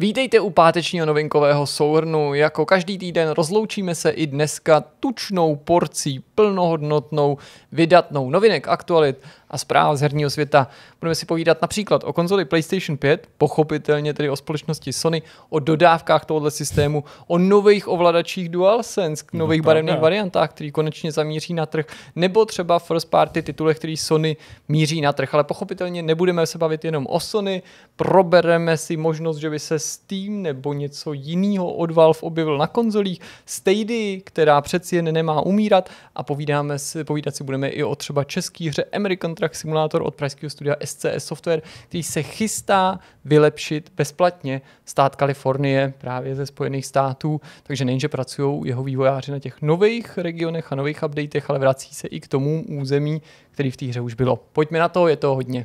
Vítejte u pátečního novinkového souhrnu. Jako každý týden rozloučíme se i dneska tučnou porcí plnohodnotnou vydatnou novinek, aktualit a zpráv z herního světa. Budeme si povídat například o konzoli PlayStation 5, pochopitelně tedy o společnosti Sony, o dodávkách tohoto systému, o nových ovladačích DualSense, no, nových barevných variantách, který konečně zamíří na trh, nebo třeba first party titulech, který Sony míří na trh. Ale pochopitelně nebudeme se bavit jenom o Sony, probereme si možnost, že by se Steam nebo něco jiného od Valve objevil na konzolích, Stady, která přeci jen nemá umírat a povídáme si, povídat si budeme i o třeba český hře American Truck Simulator od pražského studia SCS Software, který se chystá vylepšit bezplatně stát Kalifornie právě ze Spojených států, takže nejenže pracují jeho vývojáři na těch nových regionech a nových updatech, ale vrací se i k tomu území, který v té hře už bylo. Pojďme na to, je to hodně.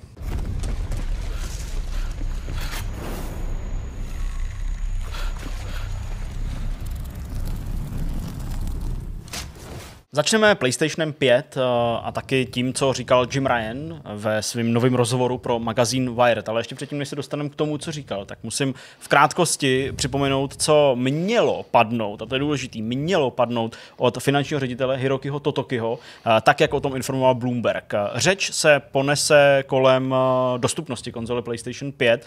Začneme PlayStationem 5 eh, a taky tím, co říkal Jim Ryan ve svém novém rozhovoru pro magazín Wired. Ale ještě předtím, než se dostaneme k tomu, co říkal, tak musím v krátkosti připomenout, co mělo padnout, a to je důležité, mělo padnout od finančního ředitele Hirokiho Totokiho, eh, tak jak o tom informoval Bloomberg. Řeč se ponese kolem eh, dostupnosti konzole PlayStation 5,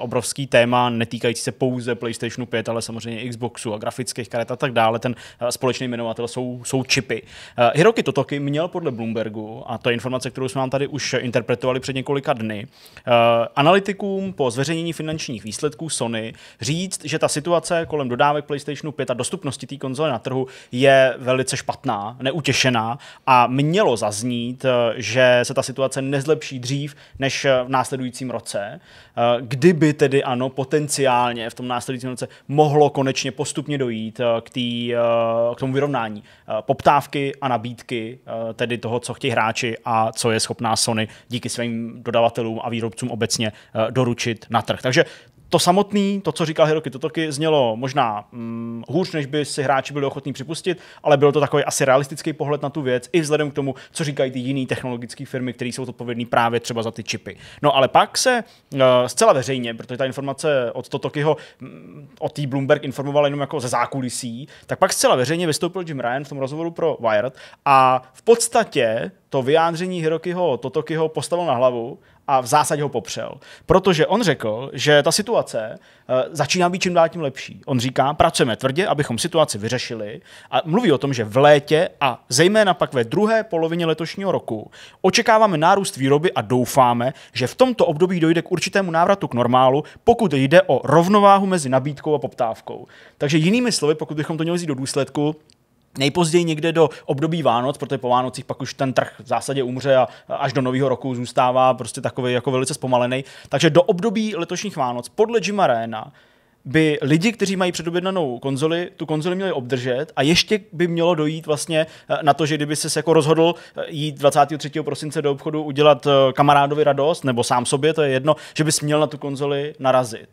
obrovský téma netýkající se pouze PlayStationu 5, ale samozřejmě Xboxu a grafických karet a tak dále. Ten společný jmenovatel jsou, jsou čipy. Eh, Hiroki Totoki měl podle Bloombergu, a to je informace, kterou jsme vám tady už interpretovali před několika dny, eh, analytikům po zveřejnění finančních výsledků Sony říct, že ta situace kolem dodávek PlayStationu 5 a dostupnosti té konzole na trhu je velice špatná, neutěšená a mělo zaznít, eh, že se ta situace nezlepší dřív než v následujícím roce, kdyby tedy ano, potenciálně v tom následujícím roce mohlo konečně postupně dojít k, tý, k tomu vyrovnání poptávky poptávky a nabídky, eh, tedy toho, co chtějí hráči a co je schopná Sony díky svým dodavatelům a výrobcům obecně eh, doručit na trh. Takže to samotný, to, co říkal Hiroki Totoki, znělo možná mm, hůř, než by si hráči byli ochotní připustit, ale byl to takový asi realistický pohled na tu věc, i vzhledem k tomu, co říkají ty jiné technologické firmy, které jsou odpovědné právě třeba za ty čipy. No ale pak se uh, zcela veřejně, protože ta informace od Totokyho, mm, od o té Bloomberg informoval jenom jako ze zákulisí, tak pak zcela veřejně vystoupil Jim Ryan v tom rozhovoru pro Wired a v podstatě to vyjádření Hirokiho Totokyho postavil na hlavu a v zásadě ho popřel. Protože on řekl, že ta situace eh, začíná být čím dál tím lepší. On říká, pracujeme tvrdě, abychom situaci vyřešili a mluví o tom, že v létě a zejména pak ve druhé polovině letošního roku očekáváme nárůst výroby a doufáme, že v tomto období dojde k určitému návratu k normálu, pokud jde o rovnováhu mezi nabídkou a poptávkou. Takže jinými slovy, pokud bychom to měli vzít do důsledku, Nejpozději někde do období Vánoc, protože po Vánocích pak už ten trh v zásadě umře a až do nového roku zůstává prostě takový jako velice zpomalený. Takže do období letošních Vánoc podle Jima by lidi, kteří mají předobjednanou konzoli, tu konzoli měli obdržet a ještě by mělo dojít vlastně eh, na to, že kdyby se jako rozhodl eh, jít 23. prosince do obchodu udělat eh, kamarádovi radost, nebo sám sobě, to je jedno, že bys měl na tu konzoli narazit.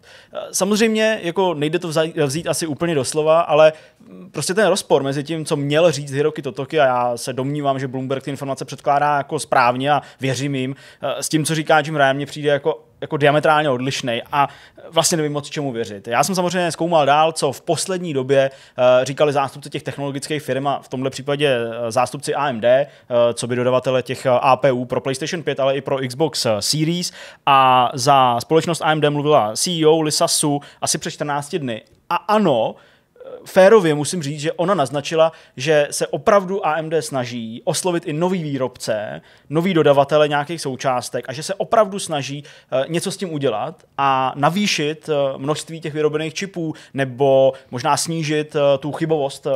Samozřejmě jako nejde to vzít asi úplně doslova, ale mm, prostě ten rozpor mezi tím, co měl říct Hiroki Totoki a já se domnívám, že Bloomberg ty informace předkládá jako správně a věřím jim, s tím, co říká Jim Ryan, mě přijde jako jako diametrálně odlišný a vlastně nevím moc čemu věřit. Já jsem samozřejmě zkoumal dál, co v poslední době eh, říkali zástupci těch technologických firm a v tomhle případě eh, zástupci AMD, eh, co by dodavatele těch APU pro PlayStation 5, ale i pro Xbox Series a za společnost AMD mluvila CEO Lisa Su asi před 14 dny. A ano, férově musím říct, že ona naznačila, že se opravdu AMD snaží oslovit i nový výrobce, nový dodavatele nějakých součástek a že se opravdu snaží eh, něco s tím udělat a navýšit eh, množství těch vyrobených čipů nebo možná snížit eh, tu chybovost,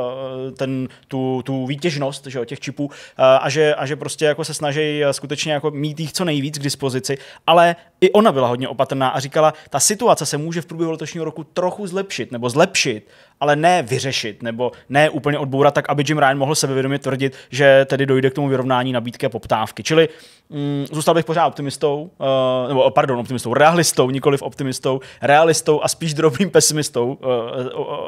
ten, tu, tu výtěžnost že jo, těch čipů a že, a že prostě jako se snaží skutečně jako mít jich co nejvíc k dispozici, ale i ona byla hodně opatrná a říkala, ta situace se může v průběhu letošního roku trochu zlepšit nebo zlepšit, ale ne vyřešit, nebo ne úplně odbourat tak, aby Jim Ryan mohl sebevědomě tvrdit, že tedy dojde k tomu vyrovnání nabídky a poptávky. Čili mm, zůstal bych pořád optimistou, uh, nebo pardon, optimistou, realistou, nikoliv optimistou, realistou a spíš drobným pesimistou,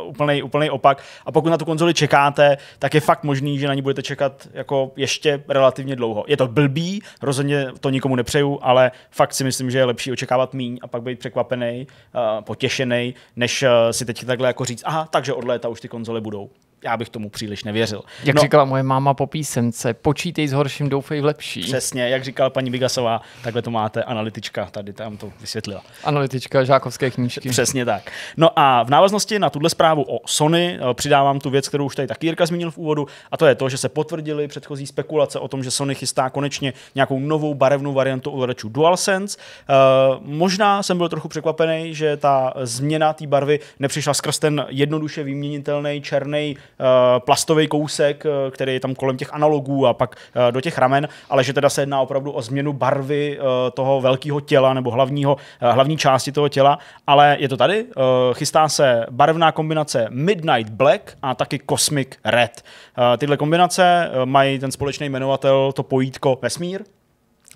úplný uh, úplný opak. A pokud na tu konzoli čekáte, tak je fakt možný, že na ní budete čekat jako ještě relativně dlouho. Je to blbý, rozhodně to nikomu nepřeju, ale fakt si myslím, že je lepší očekávat míň a pak být překvapený, uh, eh, potěšený, než uh, si teď takhle jako říct, aha, tak takže od léta už ty konzole budou já bych tomu příliš nevěřil. Jak no, říkala moje máma po písence, počítej s horším, doufej v lepší. Přesně, jak říkala paní Bigasová, takhle to máte, analytička, tady tam to vysvětlila. Analytička žákovské knížky. Přesně tak. No a v návaznosti na tuhle zprávu o Sony eh, přidávám tu věc, kterou už tady taky Jirka zmínil v úvodu, a to je to, že se potvrdily předchozí spekulace o tom, že Sony chystá konečně nějakou novou barevnou variantu ovladačů DualSense. Uh, možná jsem byl trochu překvapený, že ta změna té barvy nepřišla skrz ten jednoduše vyměnitelný černý Eh, plastový kousek, eh, který je tam kolem těch analogů a pak eh, do těch ramen, ale že teda se jedná opravdu o změnu barvy toho velkého těla nebo hlavního, hlavní části toho těla, ale je to tady. Chystá se barevná kombinace Midnight Black a taky Cosmic Red. Tyhle kombinace mají ten společný jmenovatel, to pojítko vesmír,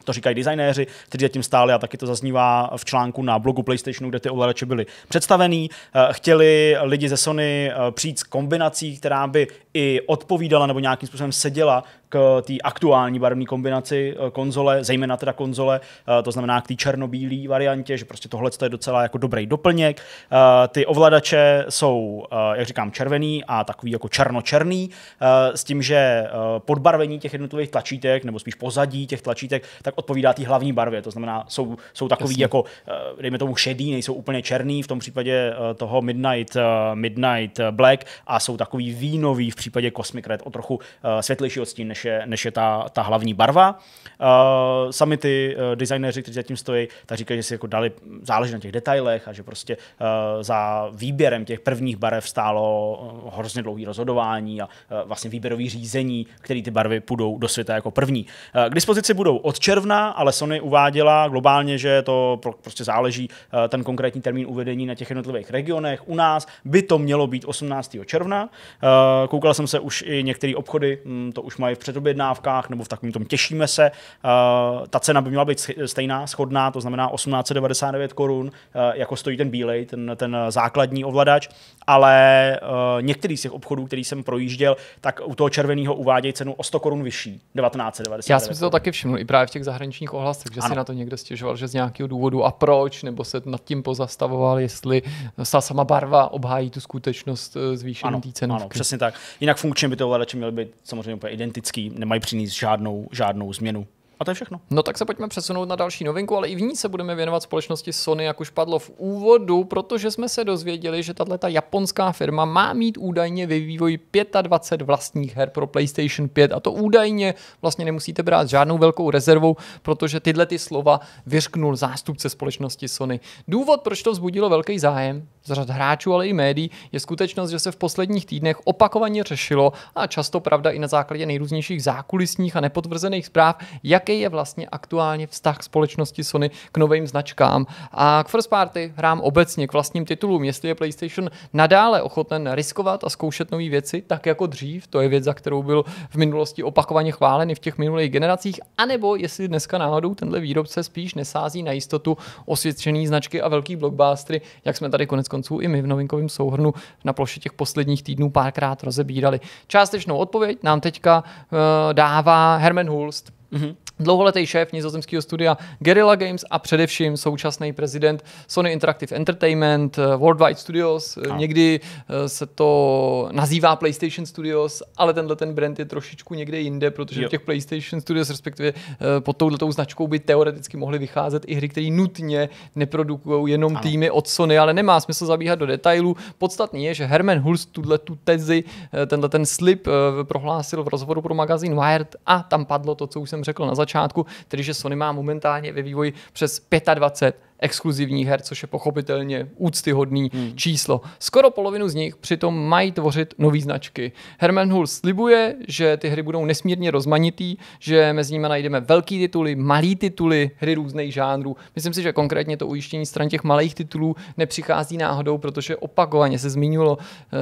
to říkají designéři, kteří zatím stáli a taky to zaznívá v článku na blogu PlayStationu, kde ty ovladače byly představený. Eh, chtěli lidi ze Sony eh, přijít s kombinací, která by i odpovídala nebo nějakým způsobem seděla k té aktuální barevné kombinaci eh, konzole, zejména teda konzole, eh, to znamená k té černobílé variantě, že prostě tohle je docela jako dobrý doplněk. Eh, ty ovladače jsou, jak říkám, červený a takový jako černočerný, s tím, že podbarvení těch jednotlivých tlačítek, nebo spíš pozadí těch tlačítek, tak odpovídá té hlavní barvě. To znamená, jsou, jsou takový Jasně. jako, dejme tomu, šedý, nejsou úplně černý v tom případě toho Midnight, Midnight Black a jsou takový vínový v případě Cosmic Red o trochu světlejší odstín než je, než je ta, ta hlavní barva. Uh, sami ty uh, designéři, kteří zatím stojí, tak říkají, že si jako dali, záleží na těch detailech a že prostě uh, za výběrem těch prvních barev stálo uh, hrozně dlouhý rozhodování a uh, vlastně výběrový řízení, který ty barvy půjdou do světa jako první. Uh, k dispozici budou od června, ale Sony uváděla globálně, že to pro, prostě záleží uh, ten konkrétní termín uvedení na těch jednotlivých regionech. U nás by to mělo být 18. června. Uh, koukal jsem se už i některé obchody, hm, to už mají v předobjednávkách nebo v takovém tom těšíme se. Eh, ta cena by měla být stejná, schodná, to znamená 1899 korun, eh, jako stojí ten bílej, ten, ten základní ovladač ale uh, některý z těch obchodů, který jsem projížděl, tak u toho červeného uvádějí cenu o 100 korun vyšší, 1990. Já jsem si to taky všiml i právě v těch zahraničních ohlasech, že ano. si na to někdo stěžoval, že z nějakého důvodu a proč, nebo se nad tím pozastavoval, jestli ta sama barva obhájí tu skutečnost eh, zvýšení té ceny. Ano, přesně tak. Jinak funkčně by to ovladače měly být samozřejmě úplně identický, nemají přinést žádnou, žádnou změnu. A to je všechno. No tak se pojďme přesunout na další novinku, ale i v ní se budeme věnovat společnosti Sony, jak už padlo v úvodu, protože jsme se dozvěděli, že tato japonská firma má mít údajně ve vývoji 25 vlastních her pro PlayStation 5 a to údajně vlastně nemusíte brát žádnou velkou rezervou, protože tyhle ty slova vyřknul zástupce společnosti Sony. Důvod, proč to vzbudilo velký zájem z řad hráčů, ale i médií, je skutečnost, že se v posledních týdnech opakovaně řešilo a často pravda i na základě nejrůznějších zákulisních a nepotvrzených zpráv, jaký jaký je vlastně aktuálně vztah společnosti Sony k novým značkám a k first party hrám obecně k vlastním titulům. Jestli je PlayStation nadále ochoten riskovat a zkoušet nové věci, tak jako dřív, to je věc, za kterou byl v minulosti opakovaně chválen i v těch minulých generacích, anebo jestli dneska náhodou tenhle výrobce spíš nesází na jistotu osvědčený značky a velký blockbustery, jak jsme tady konec konců i my v novinkovém souhrnu na ploše těch posledních týdnů párkrát rozebírali. Částečnou odpověď nám teďka uh, dává Herman Hulst. Mm-hmm. Dlouholetý šéf nizozemského studia Guerrilla Games a především současný prezident Sony Interactive Entertainment, eh, Worldwide Studios. Eh, a. Někdy eh, se to nazývá PlayStation Studios, ale tenhle ten brand je trošičku někde jinde, protože jo. těch PlayStation Studios, respektive pod touhletou značkou, by teoreticky mohly vycházet i hry, které nutně neprodukují jenom a. týmy od Sony, ale nemá smysl zabíhat do detailů. Podstatný je, že Herman Hulst tuhle tu tezi, tenhle ten slip prohlásil v rozhovoru pro magazín Wired a tam padlo to, co už jsem řekl na začátku, tedy že Sony má momentálně ve vývoji přes 25 exkluzivních her, což je pochopitelně úctyhodný hmm. číslo. Skoro polovinu z nich přitom mají tvořit nové značky. Herman Hull slibuje, že ty hry budou nesmírně rozmanitý, že mezi nimi najdeme velký tituly, malý tituly, hry různých žánrů. Myslím si, že konkrétně to ujištění stran těch malých titulů nepřichází náhodou, protože opakovaně se zmiňovalo,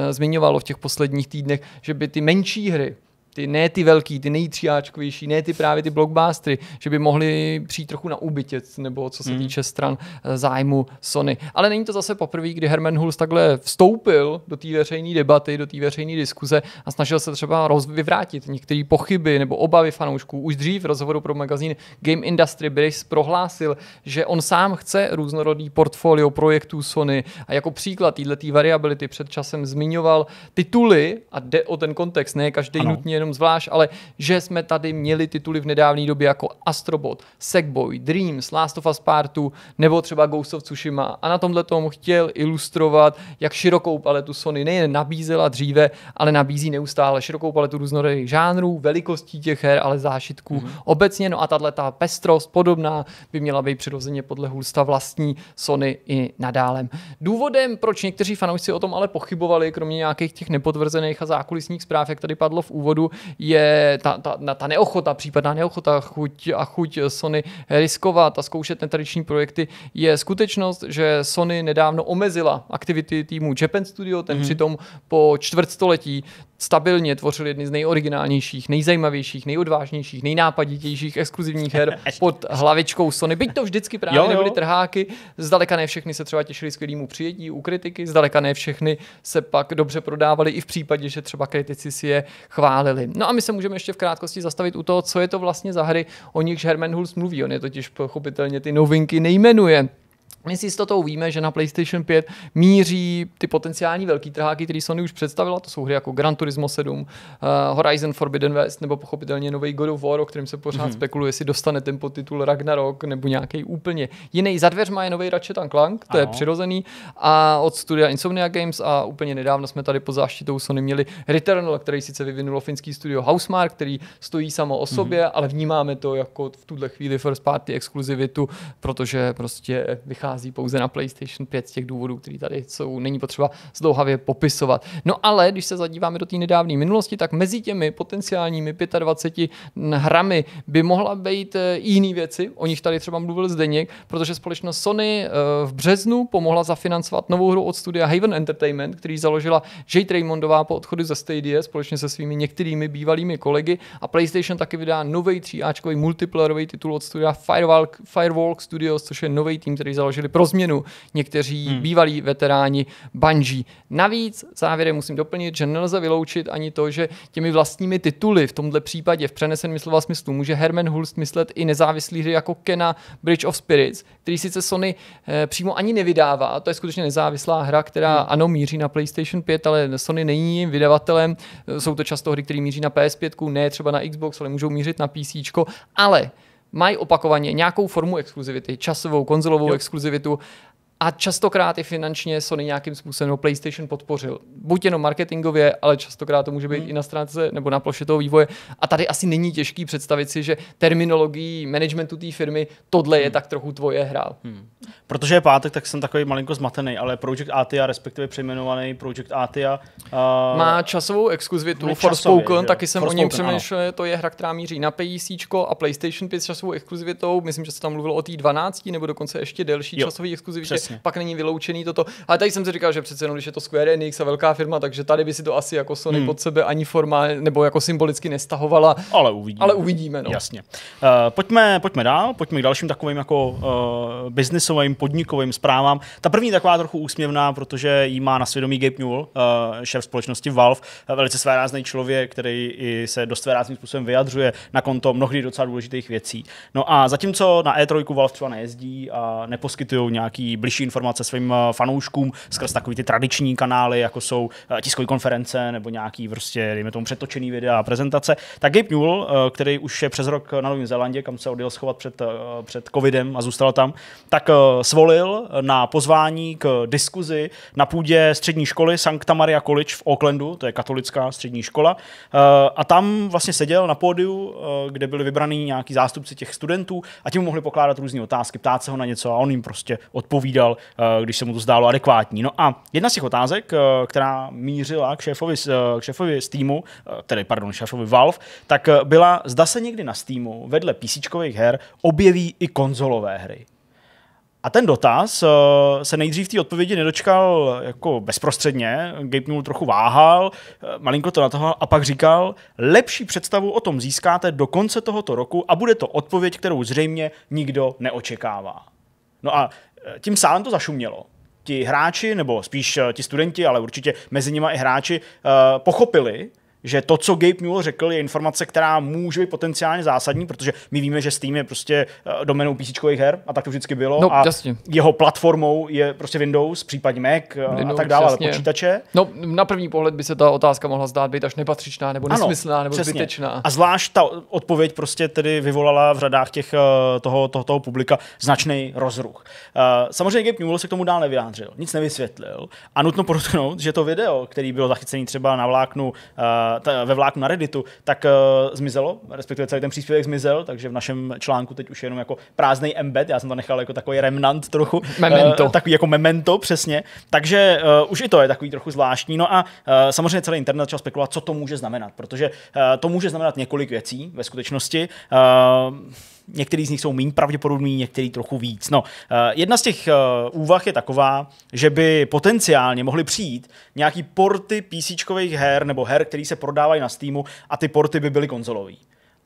eh, zmiňovalo v těch posledních týdnech, že by ty menší hry ty ne ty velký, ty nejtříáčkovější, ne ty právě ty blockbustery, že by mohli přijít trochu na ubytěc nebo co se hmm. týče stran eh, zájmu Sony. Ale není to zase poprvé, kdy Herman Hulst takhle vstoupil do té veřejné debaty, do té veřejné diskuze a snažil se třeba vyvrátit některé pochyby nebo obavy fanoušků. Už dřív v rozhovoru pro magazín Game Industry Biz prohlásil, že on sám chce různorodý portfolio projektů Sony a jako příklad této variability před časem zmiňoval tituly, a jde o ten kontext, ne každý ano. nutně jenom zvlášť, ale že jsme tady měli tituly v nedávné době jako Astrobot, Sackboy, Dreams, Last of Us Part nebo třeba Ghost of Tsushima. A na tomhle tomu chtěl ilustrovat, jak širokou paletu Sony nejen nabízela dříve, ale nabízí neustále širokou paletu různorodých žánrů, velikostí těch her, ale zážitků mm-hmm. obecně. No a tahle ta pestrost podobná by měla být přirozeně podle hulsta vlastní Sony i nadálem. Důvodem, proč někteří fanoušci o tom ale pochybovali, kromě nějakých těch nepotvrzených a zákulisních zpráv, jak tady padlo v úvodu, je ta, ta, ta neochota, případná neochota, chuť a chuť Sony riskovat a zkoušet netradiční projekty je skutečnost, že Sony nedávno omezila aktivity týmu Japan Studio, ten mm-hmm. přitom po čtvrtstoletí stabilně tvořil jedny z nejoriginálnějších, nejzajímavějších, nejodvážnějších, nejnápaditějších exkluzivních her pod hlavičkou Sony. Byť to vždycky právě jo, jo. nebyly trháky, zdaleka ne všechny se třeba těšili skvělému přijetí u kritiky, zdaleka ne všechny se pak dobře prodávaly i v případě, že třeba kritici si je chválili hry. No a my se můžeme ještě v krátkosti zastavit u toho, co je to vlastně za hry, o nichž Herman Hulst mluví. On je totiž pochopitelně ty novinky nejmenuje. My s jistotou víme, že na PlayStation 5 míří ty potenciální velký trháky, který Sony už představila, to jsou hry jako Gran Turismo 7, uh, eh, Horizon Forbidden West nebo pochopitelně nový God of War, o kterém se pořád mm-hmm. spekuluje, jestli dostane ten podtitul Ragnarok nebo nějaký úplně jiný. Za dveřma je nový Ratchet Clank, to ano. je přirozený, a od studia Insomnia Games a úplně nedávno jsme tady pod záštitou Sony měli Returnal, který sice vyvinulo finský studio Housemark, který stojí samo o mhm. sobě, mm-hmm. ale vnímáme to jako v tuhle chvíli first party exkluzivitu, protože prostě vychází vychází pouze na PlayStation 5 z těch důvodů, které tady jsou, není potřeba zdlouhavě popisovat. No ale když se zadíváme do té nedávné minulosti, tak mezi těmi potenciálními 25 hrami by mohla být eh, jiný věci, o nich tady třeba mluvil Zdeněk, protože společnost Sony eh, v březnu pomohla zafinancovat novou hru od studia Haven Entertainment, který založila Jade Raymondová po odchodu ze Stadia společně se svými některými bývalými kolegy a PlayStation taky vydá nový 3 multiplayerový titul od studia Firewalk, Firewalk Studios, což je nový tým, který založil zažili pro změnu někteří hmm. bývalí veteráni Bungie. Navíc závěrem musím doplnit, že nelze vyloučit ani to, že těmi vlastními tituly v tomhle případě v přeneseném slova smyslu může Herman Hulst myslet i nezávislý hry jako Kena Bridge of Spirits, který sice Sony eh, přímo ani nevydává, to je skutečně nezávislá hra, která hmm. ano míří na PlayStation 5, ale Sony není jim vydavatelem, jsou to často hry, které míří na PS5, ne třeba na Xbox, ale můžou mířit na PC, ale mají opakovaně nějakou formu exkluzivity, časovou, konzolovou jo. exkluzivitu a častokrát i finančně Sony nějakým způsobem PlayStation podpořil. Buď jenom marketingově, ale častokrát to může být hmm. i na stránce nebo na ploše toho vývoje. A tady asi není těžký představit si, že terminologií managementu té firmy tohle je hmm. tak trochu tvoje hrál. Hmm. Protože je pátek, tak jsem takový malinko zmatený, ale Project Atia, respektive přejmenovaný Project Atia. Uh, Má časovou exkluzivitu. Forspoken, taky jsem For o něm přemýšlel, to je hra, která míří na PC a PlayStation 5 s časovou exkluzivitou. Myslím, že se tam mluvilo o té 12 nebo dokonce ještě delší časové exkluzivitě. Přesně. Jasně. pak není vyloučený toto. Ale tady jsem si říkal, že přece jenom, když je to Square Enix a velká firma, takže tady by si to asi jako Sony hmm. pod sebe ani formálně nebo jako symbolicky nestahovala. Ale uvidíme. Ale uvidíme, no. Jasně. Uh, pojďme, pojďme dál, pojďme k dalším takovým jako uh, biznisovým, podnikovým zprávám. Ta první taková trochu úsměvná, protože jí má na svědomí Gabe Newell, uh, šéf společnosti Valve, uh, velice rázný člověk, který i se dost svérázným způsobem vyjadřuje na konto mnohdy docela důležitých věcí. No a zatímco na E3 Valve třeba nejezdí a neposkytují nějaký blíž liší informace svým eh, fanouškům skrz takový ty tradiční kanály, jako jsou eh, tiskové konference nebo nějaký prostě, dejme tomu, přetočený videa a prezentace. Tak Gabe Newell, eh, který už je přes rok na Novém Zélandě, kam se odjel schovat před, před covidem a zůstal tam, tak svolil na pozvání k diskuzi na půdě střední školy Sankta Maria College v Aucklandu, to je katolická střední škola, a tam vlastně seděl na pódiu, kde byli vybraný nějaký zástupci těch studentů a mu mohli pokládat různé otázky, ptát se ho na něco a on jim prostě odpovídal odpovídal, eh, když se mu to zdálo adekvátní. No a jedna z těch otázek, eh, která mířila k šéfovi, eh, k šéfovi týmu, tedy, pardon, šéfovi Valve, tak byla, zda se někdy na Steamu vedle PC her objeví i konzolové hry. A ten dotaz se nejdřív té odpovědi nedočkal jako bezprostředně, Gabe trochu váhal, malinko to natahal a pak říkal, lepší představu o tom získáte do konce tohoto roku a bude to odpověď, kterou zřejmě nikdo neočekává. No a tím sálem to zašumělo. Ti hráči, nebo spíš eh, ti studenti, ale určitě mezi nimi i hráči, eh, pochopili, že to, co Gabe Newell řekl, je informace, která může být potenciálně zásadní, protože my víme, že Steam je prostě eh, domenou PC her a tak to vždycky bylo. No, a jasně. jeho platformou je prostě Windows, případně Mac Windows, eh, a tak dále, jasně. počítače. No, na první pohled by se ta otázka mohla zdát být až nepatřičná nebo nesmyslná ano, nebo přesně. zbytečná. A zvlášť ta odpověď prostě tedy vyvolala v řadách těch eh, toho, toho, toho publika značný rozruch. Samozřejmě Gabe Newell se k tomu dál nevyjádřil, nic nevysvětlil a nutno podotknout, že to video, který bylo zachycený třeba na vláknu ta, ve vláku na Redditu, tak uh, zmizelo, respektive celý ten příspěvek zmizel, takže v našem článku teď už je jenom jako prázdný embed, já jsem to nechal jako takový remnant trochu. Eh, memento. Uh, takový jako memento, přesně. Takže uh, už i to je takový trochu zvláštní. No a uh, samozřejmě celý internet začal spekulovat, co to může znamenat, protože uh, to může znamenat několik věcí ve skutečnosti. Uh, Některý z nich jsou méně pravděpodobný, některý trochu víc. No, jedna z těch úvah je taková, že by potenciálně mohly přijít nějaký porty PC her nebo her, které se prodávají na Steamu a ty porty by byly konzolový.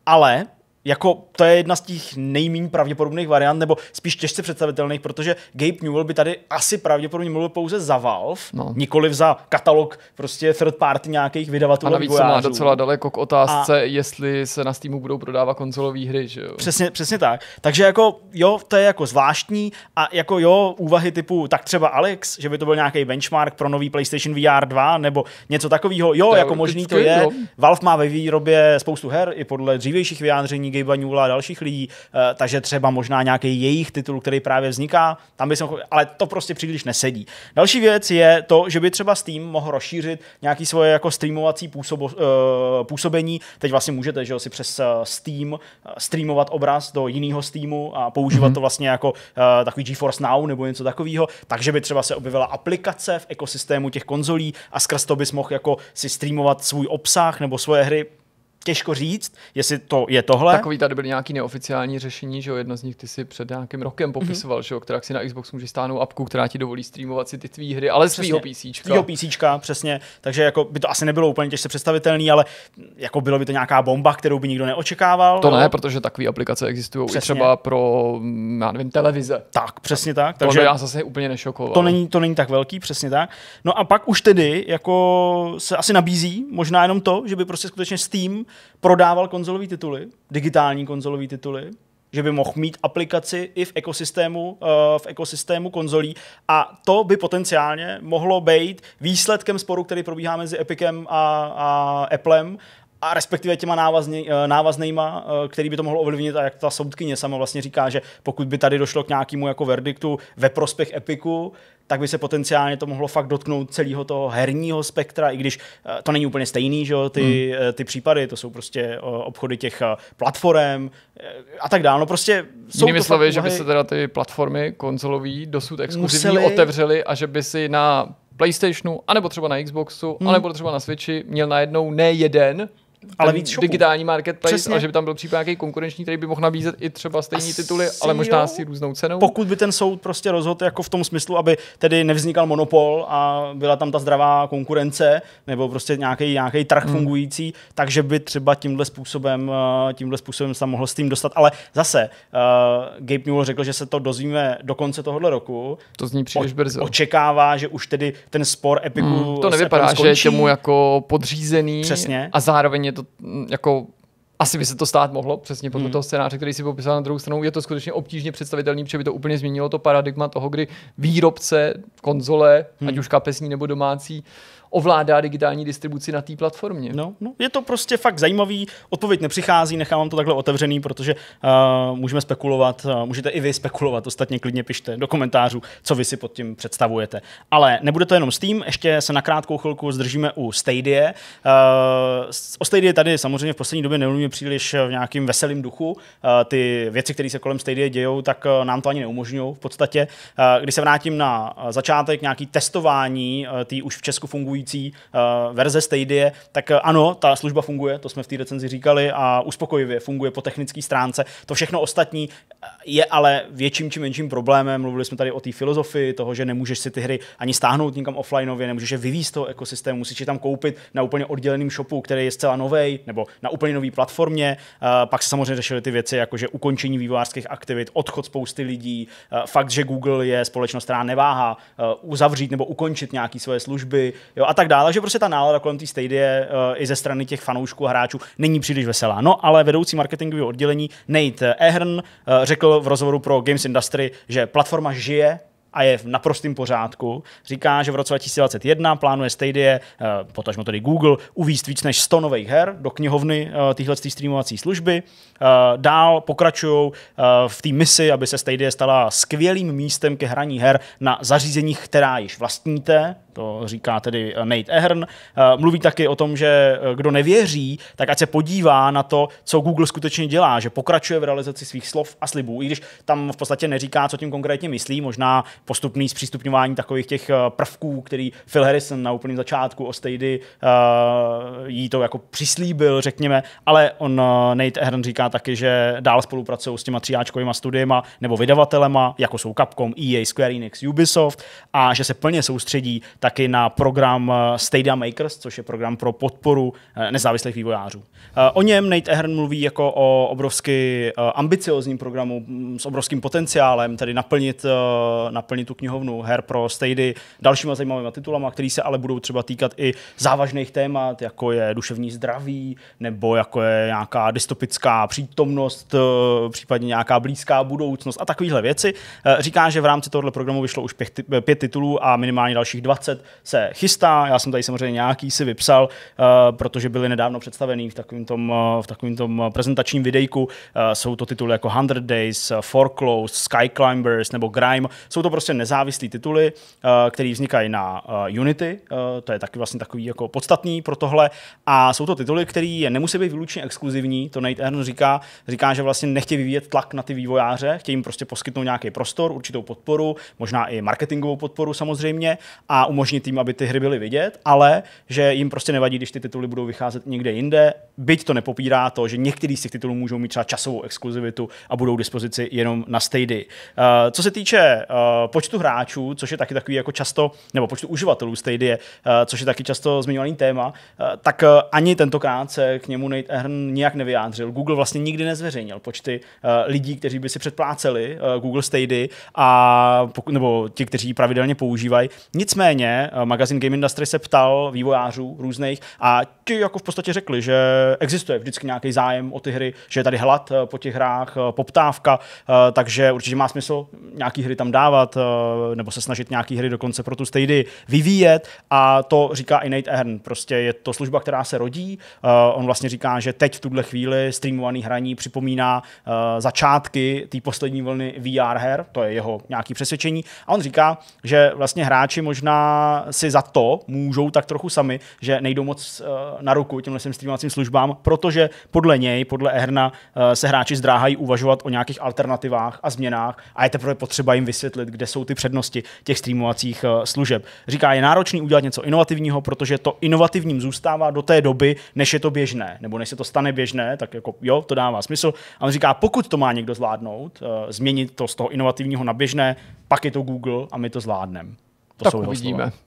Ale jako to je jedna z těch nejméně pravděpodobných variant, nebo spíš těžce představitelných, protože Gabe Newell by tady asi pravděpodobně mluvil pouze za Valve, no. nikoliv za katalog prostě third party nějakých vydavatelů. A navíc jako se má docela daleko k otázce, a... jestli se na Steamu budou prodávat konzolové hry, že jo? Přesně, přesně tak. Takže jako jo, to je jako zvláštní a jako jo, úvahy typu tak třeba Alex, že by to byl nějaký benchmark pro nový PlayStation VR 2 nebo něco takového. Jo, to jako možný to je. Jo. Valve má ve výrobě spoustu her i podle dřívějších vyjádření Gabe Newla a dalších lidí, eh, takže třeba možná nějaký jejich titul, který právě vzniká, tam by mohl, ale to prostě příliš nesedí. Další věc je to, že by třeba Steam mohl rozšířit nějaký svoje jako streamovací působo, eh, působení. Teď vlastně můžete, že si přes eh, Steam streamovat obraz do jiného Steamu a používat mm-hmm. to vlastně jako takový GeForce Now nebo něco takového, takže by třeba se objevila aplikace v ekosystému těch konzolí a skrz to bys mohl jako si streamovat svůj obsah nebo svoje hry těžko říct, jestli to je tohle. Takový tady byly nějaký neoficiální řešení, že jo, jedno z nich ty si před nějakým rokem mhm. popisoval, mm-hmm. že jo, která si na Xbox může stáhnout apku, která ti dovolí streamovat si ty tvý hry, ale přesně, svýho PC. Svýho PC, přesně, takže jako by to asi nebylo úplně těžce představitelné, ale jako bylo by to nějaká bomba, kterou by nikdo neočekával. To no? ne, protože takové aplikace existují i třeba pro, mm, já nevím, televize. Tak, přesně tak. Takže já zase úplně nešokoval. To není, to není tak velký, přesně tak. No a pak už tedy jako se asi nabízí možná jenom to, že by prostě skutečně Steam prodával konzolové tituly, digitální konzolové tituly, že by mohl mít aplikaci i v ekosystému, uh, v ekosystému konzolí a to by potenciálně mohlo být výsledkem sporu, který probíhá mezi Epicem a, a Applem a respektive těma návazný, eh, návaznýma, eh, který by to mohlo ovlivnit a jak ta soudkyně sama vlastně říká, že pokud by tady došlo k nějakému jako verdiktu ve prospěch Epiku, tak by se potenciálně to mohlo fakt dotknout celého toho herního spektra, i když eh, to není úplně stejný, že jo, ty, hmm. ty případy, to jsou prostě obchody těch platform a tak dále. No prostě jsou Jinými slovy, že by se teda ty platformy konzolový dosud exkluzivní museli... otevřely a že by si na PlayStationu, anebo třeba na Xboxu, hmm. anebo třeba na Switchi měl najednou ne jeden, ale víc shopu. digitální marketplace, Přesně. a že by tam byl případ nějaký konkurenční, který by mohl nabízet i třeba stejné tituly, ale možná jo. si různou cenou. Pokud by ten soud prostě rozhodl jako v tom smyslu, aby tedy nevznikal monopol a byla tam ta zdravá konkurence, nebo prostě nějaký, nějaký trh hmm. fungující, takže by třeba tímhle způsobem, eh, tímhle způsobem se mohl s tím dostat. Ale zase, uh, Gabe Newell řekl, že se to dozvíme do konce tohohle roku. To zní příliš brzo. Očekává, že už tedy ten spor Epiku hmm, To nevypadá, že je tomu jako podřízený Přesně. a zároveň je to mm, jako asi by se to stát mohlo, přesně podle hmm. toho scénáře, který si popisal na druhou stranu. Je to skutečně obtížně představitelný, protože by to úplně změnilo to paradigma toho, kdy výrobce konzole, hmm. ať už kapesní nebo domácí, ovládá digitální distribuci na té platformě. No, no, je to prostě fakt zajímavý, odpověď nepřichází, nechávám to takhle otevřený, protože uh, můžeme spekulovat, uh, můžete i vy spekulovat, ostatně klidně pište do komentářů, co vy si pod tím představujete. Ale nebude to jenom tím. ještě se na krátkou chvilku zdržíme u Stadie. Uh, o Stadie tady samozřejmě v poslední době nemluvíme příliš v nějakým veselým duchu. Uh, ty věci, které se kolem Stadie dějou, tak uh, nám to ani neumožňují v podstatě. Uh, když se vrátím na začátek, nějaký testování uh, ty už v Česku fungují existující uh, eh, verze Stadia, tak eh, ano, ta služba funguje, to jsme v té recenzi říkali, a uspokojivě funguje po technické stránce. To všechno ostatní eh, je ale větším či menším problémem. Mluvili jsme tady o té filozofii toho, že nemůžeš si ty hry ani stáhnout nikam offlineově, nemůžeš je vyvízt toho ekosystému, musíš je tam koupit na úplně odděleném shopu, který je zcela nový, nebo na úplně nové platformě. Uh, pak se samozřejmě řešily ty věci, jako že ukončení vývojářských aktivit, odchod spousty lidí, uh, fakt, že Google je společnost, která neváhá uh, uzavřít nebo ukončit nějaké svoje služby. Jo, a tak dále, že prostě ta nálada kolem té stadie uh, eh, i ze strany těch fanoušků a hráčů není příliš veselá. No ale vedoucí marketingového oddělení Nate Ehren uh, řekl v rozhovoru pro Games Industry, že platforma žije a je v naprostém pořádku. Říká, že v roce 2021 plánuje Stadia, eh, potažmo tedy Google, uvíst víc než 100 nových her do knihovny eh, téhle streamovací služby. Eh, dál pokračují v té misi, aby se Stadia stala skvělým místem ke hraní her na zařízeních, která již vlastníte, to říká tedy Nate Ehrn. Mluví taky o tom, že kdo nevěří, tak ať se podívá na to, co Google skutečně dělá, že pokračuje v realizaci svých slov a slibů, i když tam v podstatě neříká, co tím konkrétně myslí, možná postupný zpřístupňování takových těch eh, prvků, který Phil Harrison na úplném začátku o Stady eh, jí to jako přislíbil, řekněme, ale on eh, Nate Ehren říká taky, že dál spolupracují s těma tříáčkovýma studiema nebo vydavatelema, jako jsou Capcom, EA, Square Enix, Ubisoft a že se plně soustředí taky na program Stadia Makers, což je program pro podporu nezávislých vývojářů. O něm Nate Ehren mluví jako o obrovsky ambiciozním programu mm, s obrovským potenciálem, tedy naplnit, naplnit naplnit tu knihovnu her pro stejdy dalšíma zajímavými titulama, které se ale budou třeba týkat i závažných témat, jako je duševní zdraví, nebo jako je nějaká dystopická přítomnost, eh, případně nějaká blízká budoucnost a takovéhle věci. Eh, říká, že v rámci tohoto programu vyšlo už pět, eh, pět titulů a minimálně dalších 20 se chystá. Já jsem tady samozřejmě nějaký si vypsal, protože byly nedávno představený v takovém tom, v takovém tom prezentačním videjku. Jsou to tituly jako 100 Days, Foreclosed, Sky Climbers nebo Grime. Jsou to prostě prostě nezávislý tituly, eh, které vznikají na eh, Unity, eh, to je taky vlastně takový jako podstatný pro tohle a jsou to tituly, které nemusí být výlučně exkluzivní, to Nate Ern říká, říká, že vlastně nechtějí vyvíjet tlak na ty vývojáře, chtějí jim prostě poskytnout nějaký prostor, určitou podporu, možná i marketingovou podporu samozřejmě a umožnit jim, aby ty hry byly vidět, ale že jim prostě nevadí, když ty tituly budou vycházet někde jinde, byť to nepopírá to, že některý z těch titulů můžou mít třeba časovou exkluzivitu a budou k dispozici jenom na Stadia. Uh, co se týče uh, Eh, počtu hráčů, což je taky takový jako často, nebo počtu uživatelů Stadia, eh, což je taky často zmiňovaný téma, eh, tak ani tentokrát se k němu Nate Ahern nijak nevyjádřil. Google vlastně nikdy nezveřejnil počty lidí, kteří by si předpláceli Google Stady a, nebo ti, kteří ji pravidelně používají. Nicméně magazín Game Industry se ptal vývojářů různých a ti jako v podstatě řekli, že existuje vždycky nějaký zájem o ty hry, že je tady hlad po těch hrách, poptávka, takže určitě má smysl nějaký hry tam dávat, Eh, nebo se snažit nějaký hry dokonce pro tu stejdy vyvíjet a to říká i Nate Ahern. Prostě je to služba, která se rodí. Eh, on vlastně říká, že teď v tuhle chvíli streamovaný hraní připomíná eh, začátky té poslední vlny VR her, to je jeho nějaký přesvědčení. A on říká, že vlastně hráči možná si za to můžou tak trochu sami, že nejdou moc na ruku těmhle streamovacím službám, protože podle něj, podle Ehrna, se hráči zdráhají uvažovat o nějakých alternativách a změnách a je teprve potřeba jim vysvětlit, kde kde jsou ty přednosti těch streamovacích eh, služeb. Říká, je náročný udělat něco inovativního, protože to inovativním zůstává do té doby, než je to běžné, nebo než se to stane běžné, tak jako jo, to dává smysl. A on říká, pokud to má někdo zvládnout, eh, změnit to z toho inovativního na běžné, pak je to Google a my to zvládneme. To tak jsou uvidíme. Slova.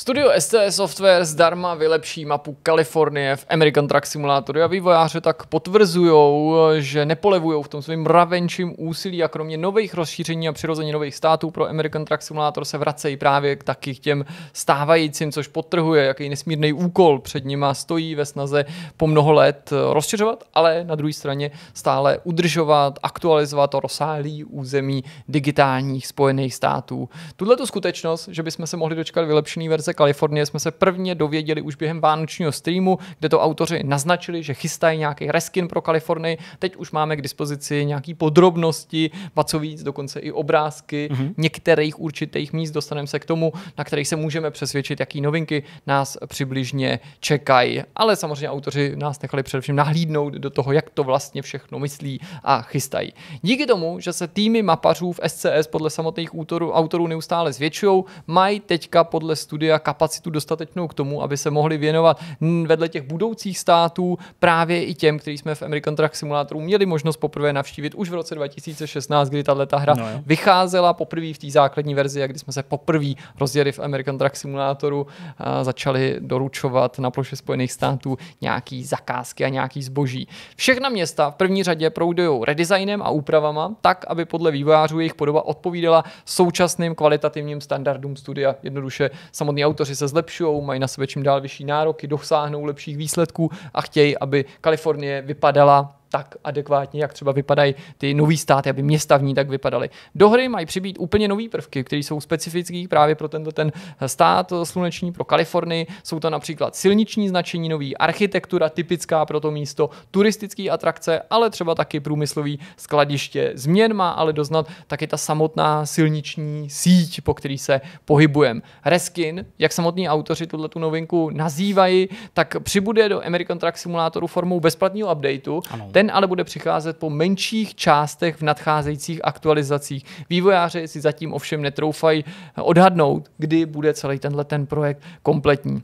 Studio ST Software zdarma vylepší mapu Kalifornie v American Truck Simulatoru a vývojáři tak potvrzují, že nepolevují v tom svým ravenčím úsilí a kromě nových rozšíření a přirození nových států pro American Truck Simulator se vracejí právě k taky k těm stávajícím, což potrhuje, jaký nesmírný úkol před nima stojí ve snaze po mnoho let rozšiřovat, ale na druhé straně stále udržovat, aktualizovat to rozsáhlý území digitálních spojených států. Tuhle skutečnost, že bychom se mohli dočkat vylepšený verze z Kalifornie jsme se prvně dověděli už během vánočního streamu, kde to autoři naznačili, že chystají nějaký reskin pro Kalifornii. Teď už máme k dispozici nějaké podrobnosti, a co víc, dokonce i obrázky mm-hmm. některých určitých míst. Dostaneme se k tomu, na kterých se můžeme přesvědčit, jaký novinky nás přibližně čekají. Ale samozřejmě autoři nás nechali především nahlídnout do toho, jak to vlastně všechno myslí a chystají. Díky tomu, že se týmy mapařů v SCS podle samotných autorů, autorů neustále zvětšují, mají teďka podle studia kapacitu dostatečnou k tomu, aby se mohli věnovat vedle těch budoucích států právě i těm, kteří jsme v American Truck Simulatoru měli možnost poprvé navštívit už v roce 2016, kdy tato hra no vycházela poprvé v té základní verzi, a kdy jsme se poprvé rozjeli v American Truck Simulatoru a začali doručovat na ploše Spojených států nějaký zakázky a nějaký zboží. Všechna města v první řadě proudují redesignem a úpravama tak, aby podle vývojářů jejich podoba odpovídala současným kvalitativním standardům studia. Jednoduše samotný autoři se zlepšují, mají na sebe čím dál vyšší nároky, dosáhnou lepších výsledků a chtějí, aby Kalifornie vypadala tak adekvátně, jak třeba vypadají ty nový státy, aby města v ní tak vypadaly. Do hry mají přibýt úplně nový prvky, které jsou specifické právě pro tento ten stát sluneční, pro Kalifornii. Jsou to například silniční značení nový, architektura typická pro to místo, turistické atrakce, ale třeba taky průmyslový skladiště. Změn má ale doznat taky ta samotná silniční síť, po který se pohybujeme. Reskin, jak samotní autoři tuto tu novinku nazývají, tak přibude do American Truck Simulatoru formou bezplatného updateu. Ano. Ten ale bude přicházet po menších částech v nadcházejících aktualizacích. Vývojáři si zatím ovšem netroufají odhadnout, kdy bude celý tenhle ten projekt kompletní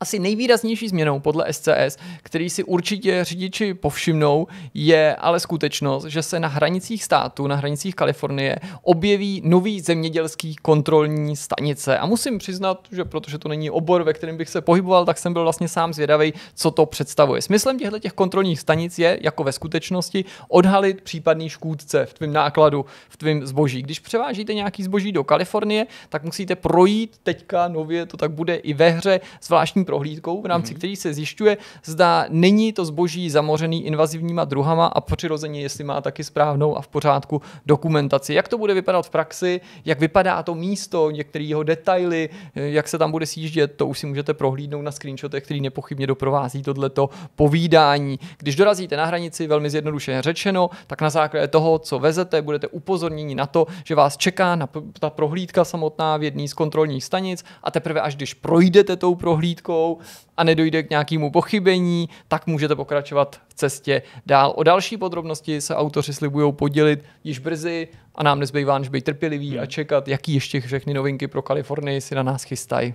asi nejvýraznější změnou podle SCS, který si určitě řidiči povšimnou, je ale skutečnost, že se na hranicích státu, na hranicích Kalifornie, objeví nový zemědělský kontrolní stanice. A musím přiznat, že protože to není obor, ve kterém bych se pohyboval, tak jsem byl vlastně sám zvědavý, co to představuje. Smyslem těchto těch kontrolních stanic je, jako ve skutečnosti, odhalit případný škůdce v tvém nákladu, v tvém zboží. Když převážíte nějaký zboží do Kalifornie, tak musíte projít teďka nově, to tak bude i ve hře, zvláštní prohlídkou, v rámci mm-hmm. který se zjišťuje, zda není to zboží zamořený invazivníma druhama a přirozeně, jestli má taky správnou a v pořádku dokumentaci. Jak to bude vypadat v praxi, jak vypadá to místo, některé jeho detaily, jak se tam bude sjíždět, to už si můžete prohlídnout na screenshotech, který nepochybně doprovází tohleto povídání. Když dorazíte na hranici, velmi zjednodušeně řečeno, tak na základě toho, co vezete, budete upozorněni na to, že vás čeká na ta prohlídka samotná v jedné z kontrolních stanic a teprve až když projdete tou prohlídkou, rukou a nedojde k nějakému pochybení, tak můžete pokračovat v cestě dál. O další podrobnosti se autoři slibují podělit již brzy a nám nezbývá, než být hmm. a čekat, jaký ještě všechny novinky pro Kalifornii si na nás chystají.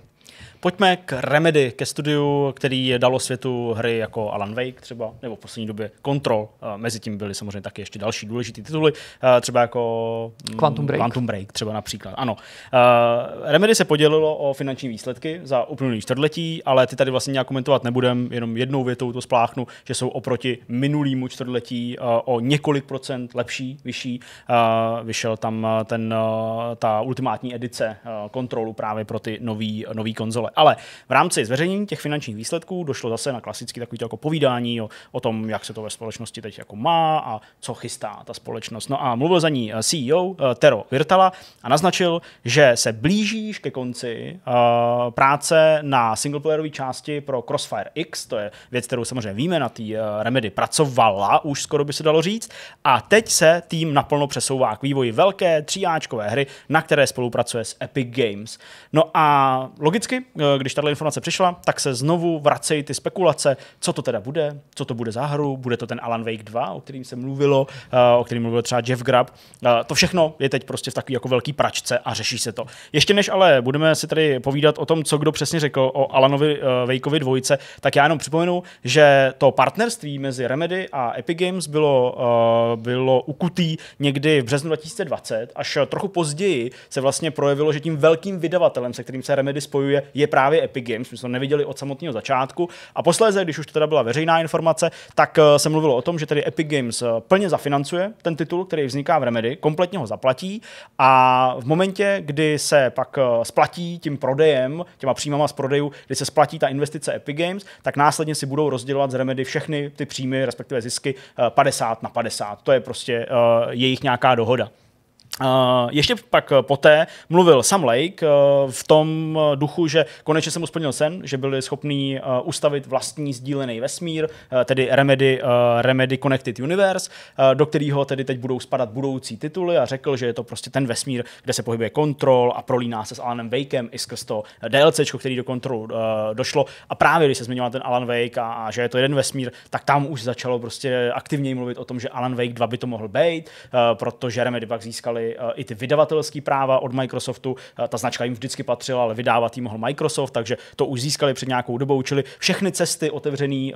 Pojďme k Remedy, ke studiu, který dalo světu hry jako Alan Wake třeba, nebo v poslední době Control. Mezi tím byly samozřejmě taky ještě další důležité tituly, eh, třeba jako mm, Quantum Break. Quantum Break třeba například, ano. Eh, Remedy se podělilo o finanční výsledky za uplynulý čtvrtletí, ale ty tady vlastně nějak komentovat nebudem, jenom jednou větou to spláchnu, že jsou oproti minulýmu čtvrtletí eh, o několik procent lepší, vyšší. Vyšel tam ten, ta ultimátní edice kontrolu právě pro ty nový, nový konzole. Ale v rámci zveřejnění těch finančních výsledků došlo zase na klasický takový jako povídání o, o tom, jak se to ve společnosti teď jako má a co chystá ta společnost. No a mluvil za ní eh, CEO eh, Tero Virtala a naznačil, že se blížíš ke konci uh, práce na singleplayerové části pro Crossfire X, to je věc, kterou samozřejmě víme, na té uh, Remedy pracovala, už skoro by se dalo říct, a teď se tým naplno přesouvá k vývoji velké tříáčkové hry, na které spolupracuje s Epic Games. No a logicky, Eh, když tato informace přišla, tak se znovu vracejí ty spekulace, co to teda bude, co to bude za hru, bude to ten Alan Wake 2, o kterým se mluvilo, eh, o kterém mluvil třeba Jeff Grubb. Eh, to všechno je teď prostě v takové jako velký pračce a řeší se to. Ještě než ale budeme si tady povídat o tom, co kdo přesně řekl o Alanovi Wakeovi dvojce, tak já jenom připomenu, že to partnerství mezi Remedy a Epic Games bylo, bylo ukutý někdy v březnu 2020, až trochu později se vlastně projevilo, že tím velkým vydavatelem, se kterým se Remedy spojuje, je právě Epic Games, my jsme to neviděli od samotného začátku. A posléze, když už to teda byla veřejná informace, tak eh, se mluvilo o tom, že tedy Epic Games eh, plně zafinancuje ten titul, který vzniká v Remedy, kompletně ho zaplatí a v momentě, kdy se pak eh, splatí tím prodejem, těma příjmama z prodejů, kdy se splatí ta investice Epic Games, tak následně si budou rozdělovat z Remedy všechny ty příjmy, respektive zisky 50 na 50. To je prostě jejich nějaká dohoda. Eh, ještě pak eh, poté mluvil Sam Lake eh, v tom duchu, že konečně se mu splnil sen, že byli schopní ustavit vlastní sdílený vesmír, tedy Remedy, Remedy Connected Universe, do kterého tedy teď budou spadat budoucí tituly a řekl, že je to prostě ten vesmír, kde se pohybuje kontrol a prolíná se s Alanem Wakem i skrz to DLC, který do kontrolu došlo. A právě když se zmiňoval ten Alan Wake a, a že je to jeden vesmír, tak tam už začalo prostě aktivněji mluvit o tom, že Alan Wake 2 by to mohl být, protože Remedy pak získali dostali eh, i ty vydavatelské práva od Microsoftu. Eh, ta značka jim vždycky patřila, ale vydávat ji mohl Microsoft, takže to už získali před nějakou dobou, čili všechny cesty otevřené eh,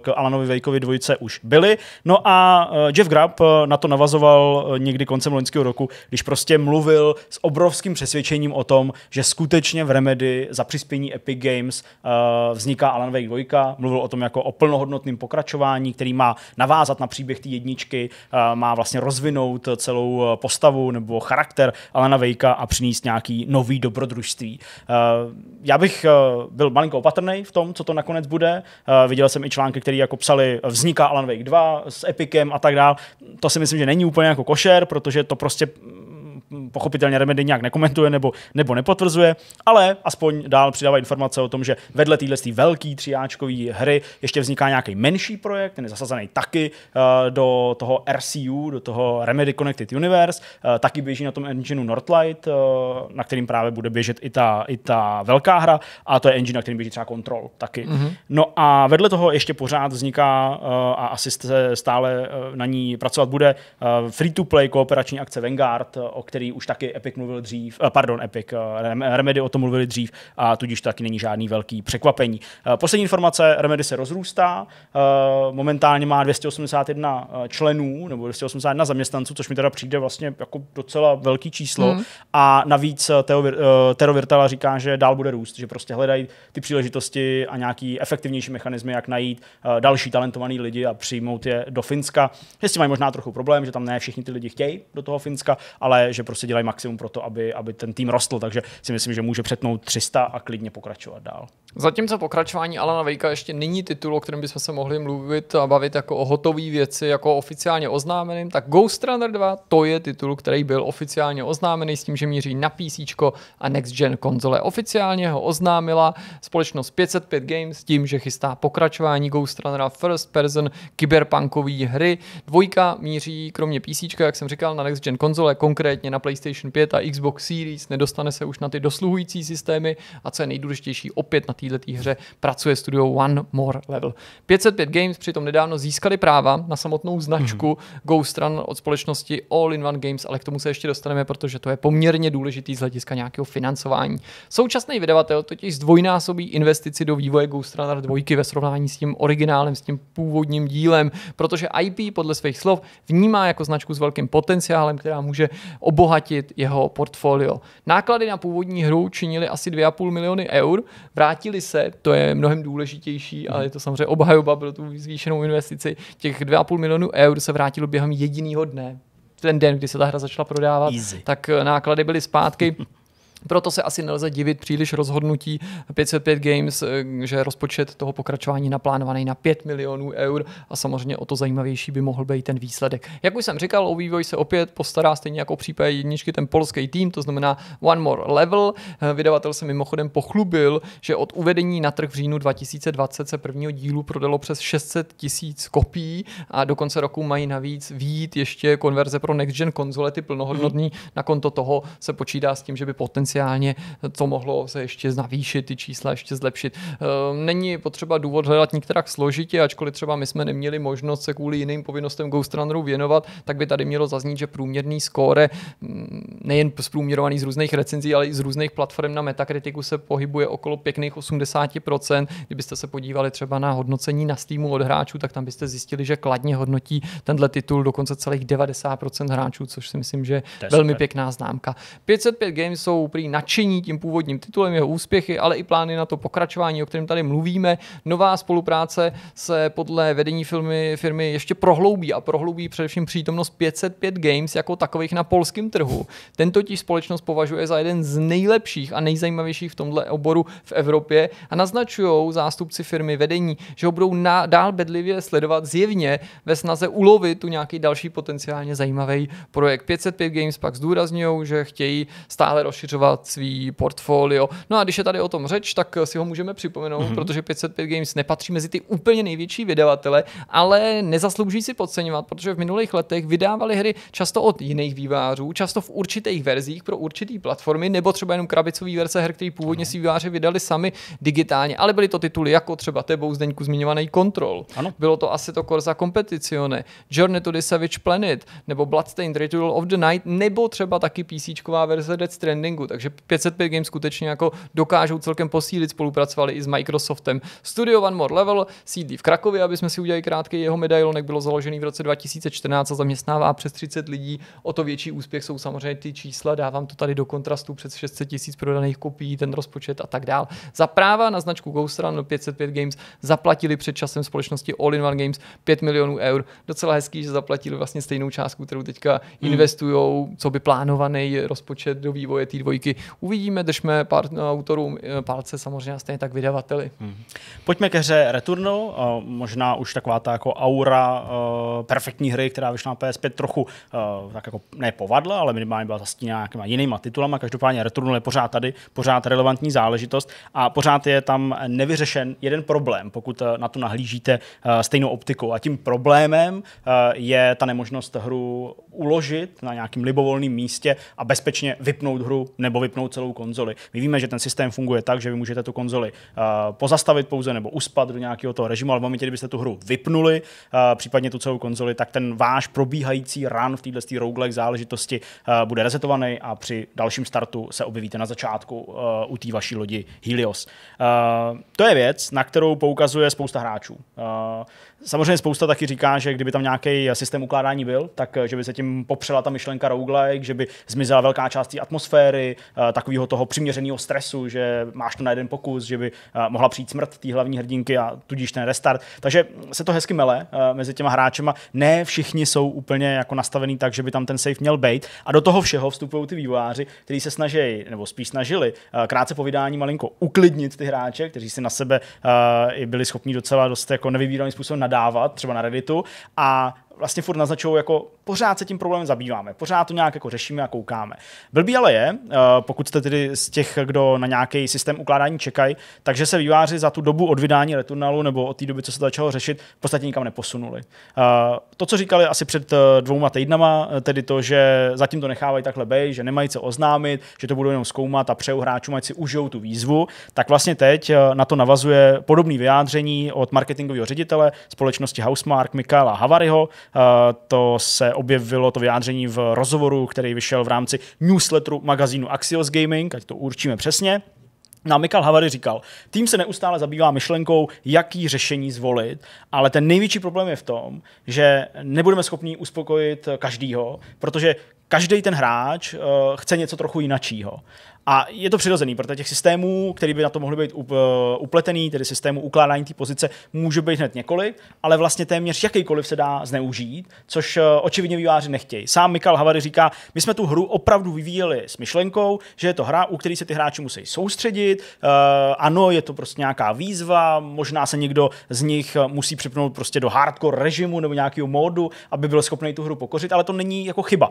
k Alanovi Vejkovi dvojice už byly. No a Jeff Grubb na to navazoval někdy koncem loňského roku, když prostě mluvil s obrovským přesvědčením o tom, že skutečně v Remedy za přispění Epic Games vzniká Alan Wake 2. Mluvil o tom jako o plnohodnotném pokračování, který má navázat na příběh té jedničky, má vlastně rozvinout celou postavu postavu nebo charakter Alana Vejka a přinést nějaký nový dobrodružství. Eh, já bych eh, byl malinko opatrný v tom, co to nakonec bude. Eh, viděl jsem i články, které jako psali vzniká Alan Wake 2 s epikem a tak dále. To si myslím, že není úplně jako košer, protože to prostě pochopitelně Remedy nějak nekomentuje nebo, nebo nepotvrzuje, ale aspoň dál přidává informace o tom, že vedle téhle velký třiáčkový hry ještě vzniká nějaký menší projekt, ten je zasazený taky eh, do toho RCU, do toho Remedy Connected Universe, eh, taky běží na tom engineu Northlight, eh, na kterým právě bude běžet i ta, i ta velká hra a to je engine, na kterým běží třeba Control taky. Mm-hmm. No a vedle toho ještě pořád vzniká a asi stále na ní pracovat bude free-to-play kooperační akce Vanguard, o které který už taky Epic mluvil dřív, eh, pardon, Epic, eh, Remedy o tom mluvili dřív a tudíž taky není žádný velký překvapení. Eh, poslední informace, Remedy se rozrůstá, momentálně má 281 členů nebo 281 zaměstnanců, což mi teda přijde vlastně jako docela velký číslo hmm. a navíc Teo, Tero Virtala říká, že dál bude růst, že prostě hledají ty příležitosti a nějaký efektivnější mechanismy, jak najít další talentovaný lidi a přijmout je do Finska. Jestli mají možná trochu problém, že tam ne všichni ty lidi chtějí do toho Finska, ale že prostě dělají maximum pro to, aby, aby ten tým rostl, takže si myslím, že může přetnout 300 a klidně pokračovat dál. Zatímco pokračování Alana Vejka ještě není titul, o kterém bychom se mohli mluvit a bavit jako o hotové věci, jako oficiálně oznámeným, tak Ghost Runner 2 to je titul, který byl oficiálně oznámený s tím, že míří na PC a Next Gen konzole. Oficiálně ho oznámila společnost 505 Games s tím, že chystá pokračování Ghost Runnera First Person kyberpunkové hry. Dvojka míří kromě PC, jak jsem říkal, na Next Gen konzole, konkrétně na na PlayStation 5 a Xbox Series, nedostane se už na ty dosluhující systémy a co je nejdůležitější, opět na této hře pracuje studio One More Level. 505 Games přitom nedávno získali práva na samotnou značku mm-hmm. Ghost Run od společnosti All in One Games, ale k tomu se ještě dostaneme, protože to je poměrně důležitý z hlediska nějakého financování. Současný vydavatel totiž zdvojnásobí investici do vývoje Ghost Runner 2 ve srovnání s tím originálem, s tím původním dílem, protože IP podle svých slov vnímá jako značku s velkým potenciálem, která může obohatit obohatit jeho portfolio. Náklady na původní hru činily asi 2,5 miliony eur, vrátili se, to je mnohem důležitější, mhm. ale je to samozřejmě obhajoba pro tu zvýšenou investici, těch 2,5 milionů eur se vrátilo během jediného dne. Ten den, kdy se ta hra začala prodávat, Easy. tak náklady byly zpátky. Proto se asi nelze divit příliš rozhodnutí 505 Games, eh, že rozpočet toho pokračování naplánovaný na 5 milionů eur a samozřejmě o to zajímavější by mohl být ten výsledek. Jak už jsem říkal, o vývoj se opět postará stejně jako v případě jedničky ten polský tým, to znamená One More Level. Eh, vydavatel se mimochodem pochlubil, že od uvedení na trh v říjnu 2020 se prvního dílu prodalo přes 600 tisíc kopií a do konce roku mají navíc výjít ještě konverze pro next gen konzole, ty plnohodnotný. Mm. Na konto toho se počítá s tím, že by potenciálně potenciálně to mohlo se ještě navýšit, ty čísla ještě zlepšit. Ehm, není potřeba důvod hledat některak složitě, ačkoliv třeba my jsme neměli možnost se kvůli jiným povinnostem Ghost Runneru věnovat, tak by tady mělo zaznít, že průměrný skóre mm, nejen zprůměrovaný z různých recenzí, ale i z různých platform na Metacriticu se pohybuje okolo pěkných 80%. Kdybyste se podívali třeba na hodnocení na Steamu od hráčů, tak tam byste zjistili, že kladně hodnotí tenhle titul dokonce celých 90% hráčů, což si myslím, že je velmi pěkná známka. 505 Games jsou prý její nadšení tím původním titulem, jeho úspěchy, ale i plány na to pokračování, o kterém tady mluvíme. Nová spolupráce se podle vedení firmy, firmy ještě prohloubí a prohloubí především přítomnost 505 Games jako takových na polském trhu. Tento totiž společnost považuje za jeden z nejlepších a nejzajímavějších v tomhle oboru v Evropě a naznačují zástupci firmy vedení, že ho budou na, dál bedlivě sledovat zjevně ve snaze ulovit tu nějaký další potenciálně zajímavý projekt. 505 Games pak zdůrazňují, že chtějí stále rozšiřovat zlepšovat svý portfolio. No a když je tady o tom řeč, tak si ho můžeme připomenout, mm-hmm. protože 505 Games nepatří mezi ty úplně největší vydavatele, ale nezaslouží si podceňovat, protože v minulých letech vydávali hry často od jiných vývářů, často v určitých verzích pro určité platformy, nebo třeba jenom krabicový verze her, který původně si výváři vydali sami digitálně, ale byly to tituly jako třeba tebou Zdeňku zmiňovaný Control. Ano. Bylo to asi to Corsa Competizione, Journey to the Savage Planet, nebo Bloodstained Ritual of the Night, nebo třeba taky PC verze Dead Strandingu. Takže 505 Games skutečně jako dokážou celkem posílit, spolupracovali i s Microsoftem. Studio One More Level sídlí v Krakově, aby jsme si udělali krátký jeho medailonek, bylo založený v roce 2014 a zaměstnává přes 30 lidí. O to větší úspěch jsou samozřejmě ty čísla, dávám to tady do kontrastu přes 600 tisíc prodaných kopií, ten rozpočet a tak dál. Za práva na značku Ghost Run 505 Games zaplatili před časem společnosti All in One Games 5 milionů eur. Docela hezký, že zaplatili vlastně stejnou částku, kterou teďka hmm. investují, co by plánovaný rozpočet do vývoje té dvojky vždycky uvidíme, držme pár autorům eh, palce samozřejmě a stejně tak vydavateli. Hmm. Pojďme ke hře Returnal, eh, možná už taková ta jako aura eh, perfektní hry, která vyšla na PS5 trochu tak jako nepovadla, ale minimálně byla zastíněna nějakýma jinýma titulama. Každopádně Returnal je pořád tady, pořád relevantní záležitost a pořád je tam nevyřešen jeden problém, pokud na to nahlížíte stejnou optikou. A tím problémem je ta nemožnost hru uložit na nějakým libovolným místě a bezpečně vypnout hru nebo nebo vypnout celou konzoli. My víme, že ten systém funguje tak, že vy můžete tu konzoli uh, pozastavit pouze nebo uspat do nějakého toho režimu, ale v momentě, kdybyste tu hru vypnuli, uh, případně tu celou konzoli, tak ten váš probíhající run v této roguelike záležitosti uh, bude resetovaný a při dalším startu se objevíte na začátku uh, u té vaší lodi Helios. Uh, to je věc, na kterou poukazuje spousta hráčů. Uh, Samozřejmě spousta taky říká, že kdyby tam nějaký systém ukládání byl, tak eh, že by se tím popřela ta myšlenka roguelike, že by zmizela velká část té atmosféry, eh, takového toho přiměřeného stresu, že máš to na jeden pokus, že by eh, mohla přijít smrt té hlavní hrdinky a tudíž ten restart. Takže se to hezky mele mezi těma hráčema. Ne všichni jsou úplně jako nastavený tak, že by tam ten safe měl být. A do toho všeho vstupují ty vývojáři, kteří se snaží, nebo spíš snažili, krátce po vydání malinko uklidnit ty hráče, kteří si na sebe byli schopni docela dost jako nevybíravým způsobem nadat dávat, třeba na Redditu, a vlastně furt naznačují, jako pořád se tím problémem zabýváme, pořád to nějak jako řešíme a koukáme. Blbý ale je, eh, pokud jste tedy z těch, kdo na nějaký systém ukládání čekají, takže se výváři za tu dobu od vydání Returnalu nebo od té doby, co se začalo řešit, v podstatě nikam neposunuli. Eh, to, co říkali asi před eh, dvouma týdnama, tedy to, že zatím to nechávají takhle bej, že nemají co oznámit, že to budou jenom zkoumat a přeju hráčům, ať si užijou tu výzvu, tak vlastně teď na to navazuje podobné vyjádření od marketingového ředitele společnosti Housemark Michaela Havariho, Eh, to se objevilo, to vyjádření v rozhovoru, který vyšel v rámci newsletteru magazínu Axios Gaming, ať to určíme přesně. No Mikal Havary říkal, tým se neustále zabývá myšlenkou, jaký řešení zvolit, ale ten největší problém je v tom, že nebudeme schopni uspokojit každýho, protože každý ten hráč uh, chce něco trochu jinačího. A je to přirozený, protože těch systémů, které by na to mohly být eh, upletený, tedy systému ukládání té pozice, může být hned několik, ale vlastně téměř jakýkoliv se dá zneužít, což eh, očividně výváři nechtějí. Sám Mikal Havary říká, my jsme tu hru opravdu vyvíjeli s myšlenkou, že je to hra, u které se ty hráči musí soustředit. Ano, je to prostě nějaká výzva, možná se někdo z nich musí připnout prostě do hardcore režimu nebo nějakého módu, aby byl schopný tu hru pokořit, ale to není jako chyba.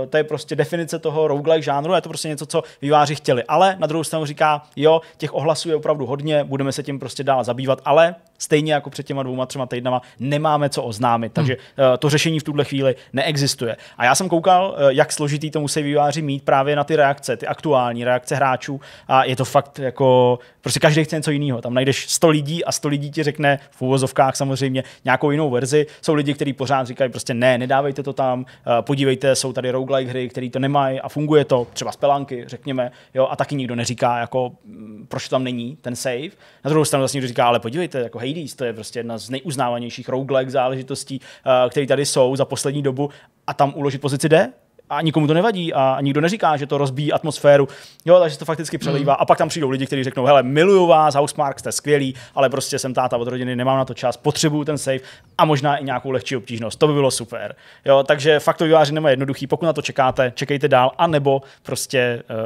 Uh, to je prostě definice toho roguelike žánru je to prostě něco, co výváři chtěli. Ale na druhou stranu říká, jo, těch ohlasů je opravdu hodně, budeme se tím prostě dál zabývat, ale stejně jako před těma dvouma, třema týdnama nemáme co oznámit, hm. takže hmm. uh, to řešení v tuhle chvíli neexistuje. A já jsem koukal, uh, jak složitý to musí výváři mít právě na ty reakce, ty aktuální reakce hráčů a je to fakt jako, prostě každý chce něco jiného. Tam najdeš 100 lidí a 100 lidí ti řekne v úvozovkách samozřejmě nějakou jinou verzi. Jsou lidi, kteří pořád říkají prostě ne, nedávejte to tam, podívejte, jsou tady roguelike hry, které to nemají a funguje to, třeba spelanky, řekněme, jo, a taky nikdo neříká, jako, mm, proč tam není ten save. Na druhou stranu zase někdo říká, ale podívejte, jako Hades, to je prostě jedna z nejuznávanějších roguelike záležitostí, eh, které tady jsou za poslední dobu a tam uložit pozici D, a nikomu to nevadí a nikdo neříká, že to rozbíjí atmosféru, jo, takže se to fakticky přelívá. Mm. A pak tam přijdou lidi, kteří řeknou, hele, miluju vás, Housemark, jste skvělí, ale prostě jsem táta od rodiny, nemám na to čas, potřebuju ten save a možná i nějakou lehčí obtížnost. To by bylo super. Jo, takže fakt to vyváří nemá jednoduchý, pokud na to čekáte, čekejte dál, anebo prostě,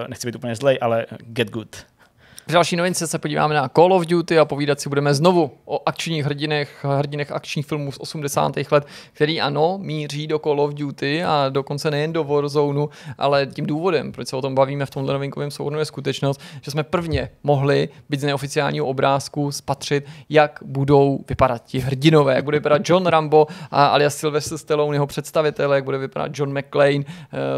eh, nechci být úplně zlej, ale get good. V další novince se podíváme na Call of Duty a povídat si budeme znovu o akčních hrdinech, hrdinech akčních filmů z 80. let, který ano, míří do Call of Duty a dokonce nejen do Warzone, ale tím důvodem, proč se o tom bavíme v tomhle novinkovém souhrnu, je skutečnost, že jsme prvně mohli, být z neoficiálního obrázku, spatřit, jak budou vypadat ti hrdinové, jak bude vypadat John Rambo a alias Sylvester Stallone, jeho představitel, jak bude vypadat John McClane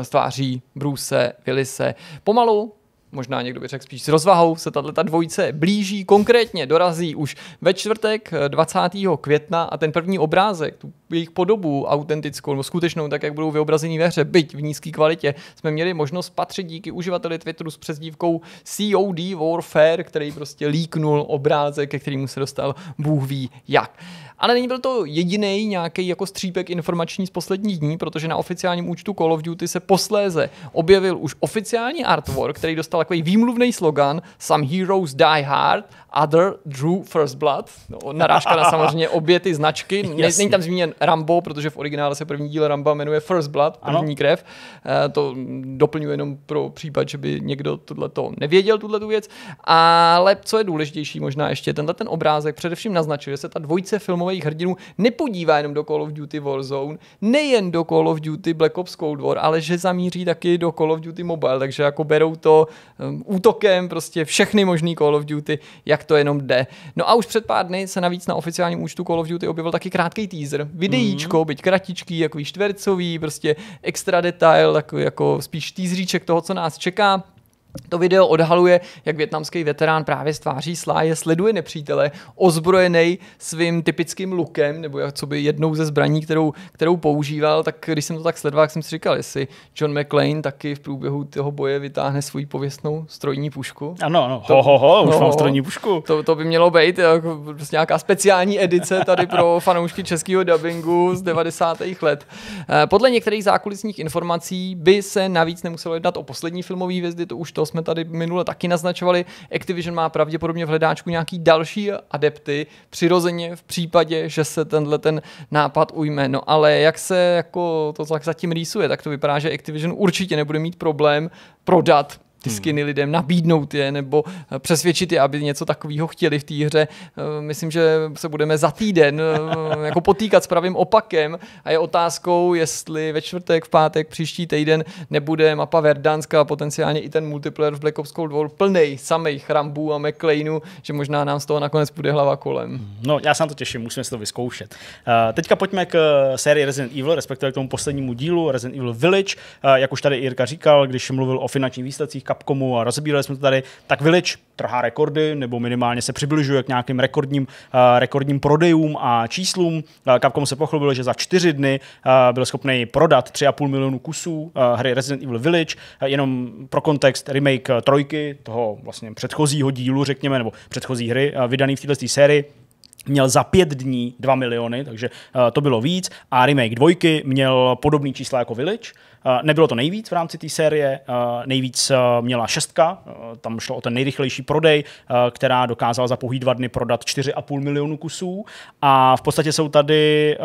z eh, tváří Bruce Willise. Pomalu možná někdo by řekl spíš s rozvahou, se tato dvojice blíží, konkrétně dorazí už ve čtvrtek 20. Eh, května a ten první obrázek, tu jejich podobu autentickou nebo skutečnou, tak jak budou vyobrazení ve hře, byť v nízké kvalitě, jsme měli možnost patřit díky uživateli Twitteru s přezdívkou COD Warfare, který prostě líknul obrázek, ke kterému se dostal Bůh ví jak. Ale není byl to jediný nějaký jako střípek informační z posledních dní, protože na oficiálním účtu Call of Duty se posléze objevil už oficiální artwork, který dostal takový výmluvný slogan Some Heroes Die Hard Other Drew First Blood. No, narážka na samozřejmě obě ty značky. Jasně. Není tam zmíněn Rambo, protože v originále se první díl Ramba jmenuje First Blood, první ano. krev. Eh, to doplňuje jenom pro případ, že by někdo tohleto nevěděl, tuhle věc. Ale co je důležitější možná ještě, tenhle ten obrázek především naznačuje, že se ta dvojice filmových hrdinů nepodívá jenom do Call of Duty Warzone, nejen do Call of Duty Black Ops Cold War, ale že zamíří taky do Call of Duty Mobile, takže jako berou to um, útokem prostě všechny možný Call of Duty, jak jak to jenom jde. No a už před pár dny se navíc na oficiálním účtu Call of Duty objevil taky krátký teaser. Videíčko, mm. byť kratičký, jako čtvercový, prostě extra detail, jako jako spíš teaseríček toho, co nás čeká. To video odhaluje, jak větnamský veterán právě stváří sláje sleduje nepřítele, ozbrojený svým typickým lukem, nebo jak co by jednou ze zbraní, kterou, kterou používal, tak když jsem to tak sledoval, jak jsem si říkal, jestli John McLean taky v průběhu toho boje vytáhne svoji pověstnou strojní pušku. Ano, ano, to, ho, ho, ho, už no, mám strojní pušku. To, to by mělo být jako prostě nějaká speciální edice tady pro fanoušky českého dubbingu z 90. let. Eh, podle některých zákulisních informací by se navíc nemuselo jednat o poslední filmový vězdy, to už to to jsme tady minule taky naznačovali, Activision má pravděpodobně v hledáčku nějaký další adepty, přirozeně v případě, že se tenhle ten nápad ujme. No ale jak se jako to tak zatím rýsuje, tak to vypadá, že Activision určitě nebude mít problém prodat ty hmm. skiny lidem, nabídnout je nebo eh, přesvědčit je, aby něco takového chtěli v té hře. Eh, myslím, že se budeme za týden eh, jako potýkat s pravým opakem a je otázkou, jestli ve čtvrtek, v pátek, příští týden nebude mapa Verdanska a potenciálně i ten multiplayer v Black Ops Cold War plný samej chrambů a McLeanů, že možná nám z toho nakonec bude hlava kolem. No, já se na to těším, musíme si to vyzkoušet. Uh, teďka pojďme k sérii Resident Evil, respektive k tomu poslednímu dílu Resident Evil Village. Uh, jak už tady Jirka říkal, když mluvil o finančních výsledcích, Capcomu a rozbírali jsme to tady, tak Village trhá rekordy, nebo minimálně se přibližuje k nějakým rekordním, uh, rekordním prodejům a číslům. Uh, Capcom se pochlubil, že za čtyři dny uh, byl schopný prodat 3,5 milionu kusů uh, hry Resident Evil Village, uh, jenom pro kontext remake uh, trojky, toho vlastně předchozího dílu, řekněme, nebo předchozí hry uh, vydaný v této sérii, měl za pět dní 2 miliony, takže uh, to bylo víc. A remake dvojky měl podobný čísla jako Village. Eh, nebylo to nejvíc v rámci té série, eh, nejvíc eh, měla šestka, tam šlo o ten nejrychlejší prodej, která dokázala za pouhý dva dny prodat 4,5 milionu kusů a v podstatě jsou tady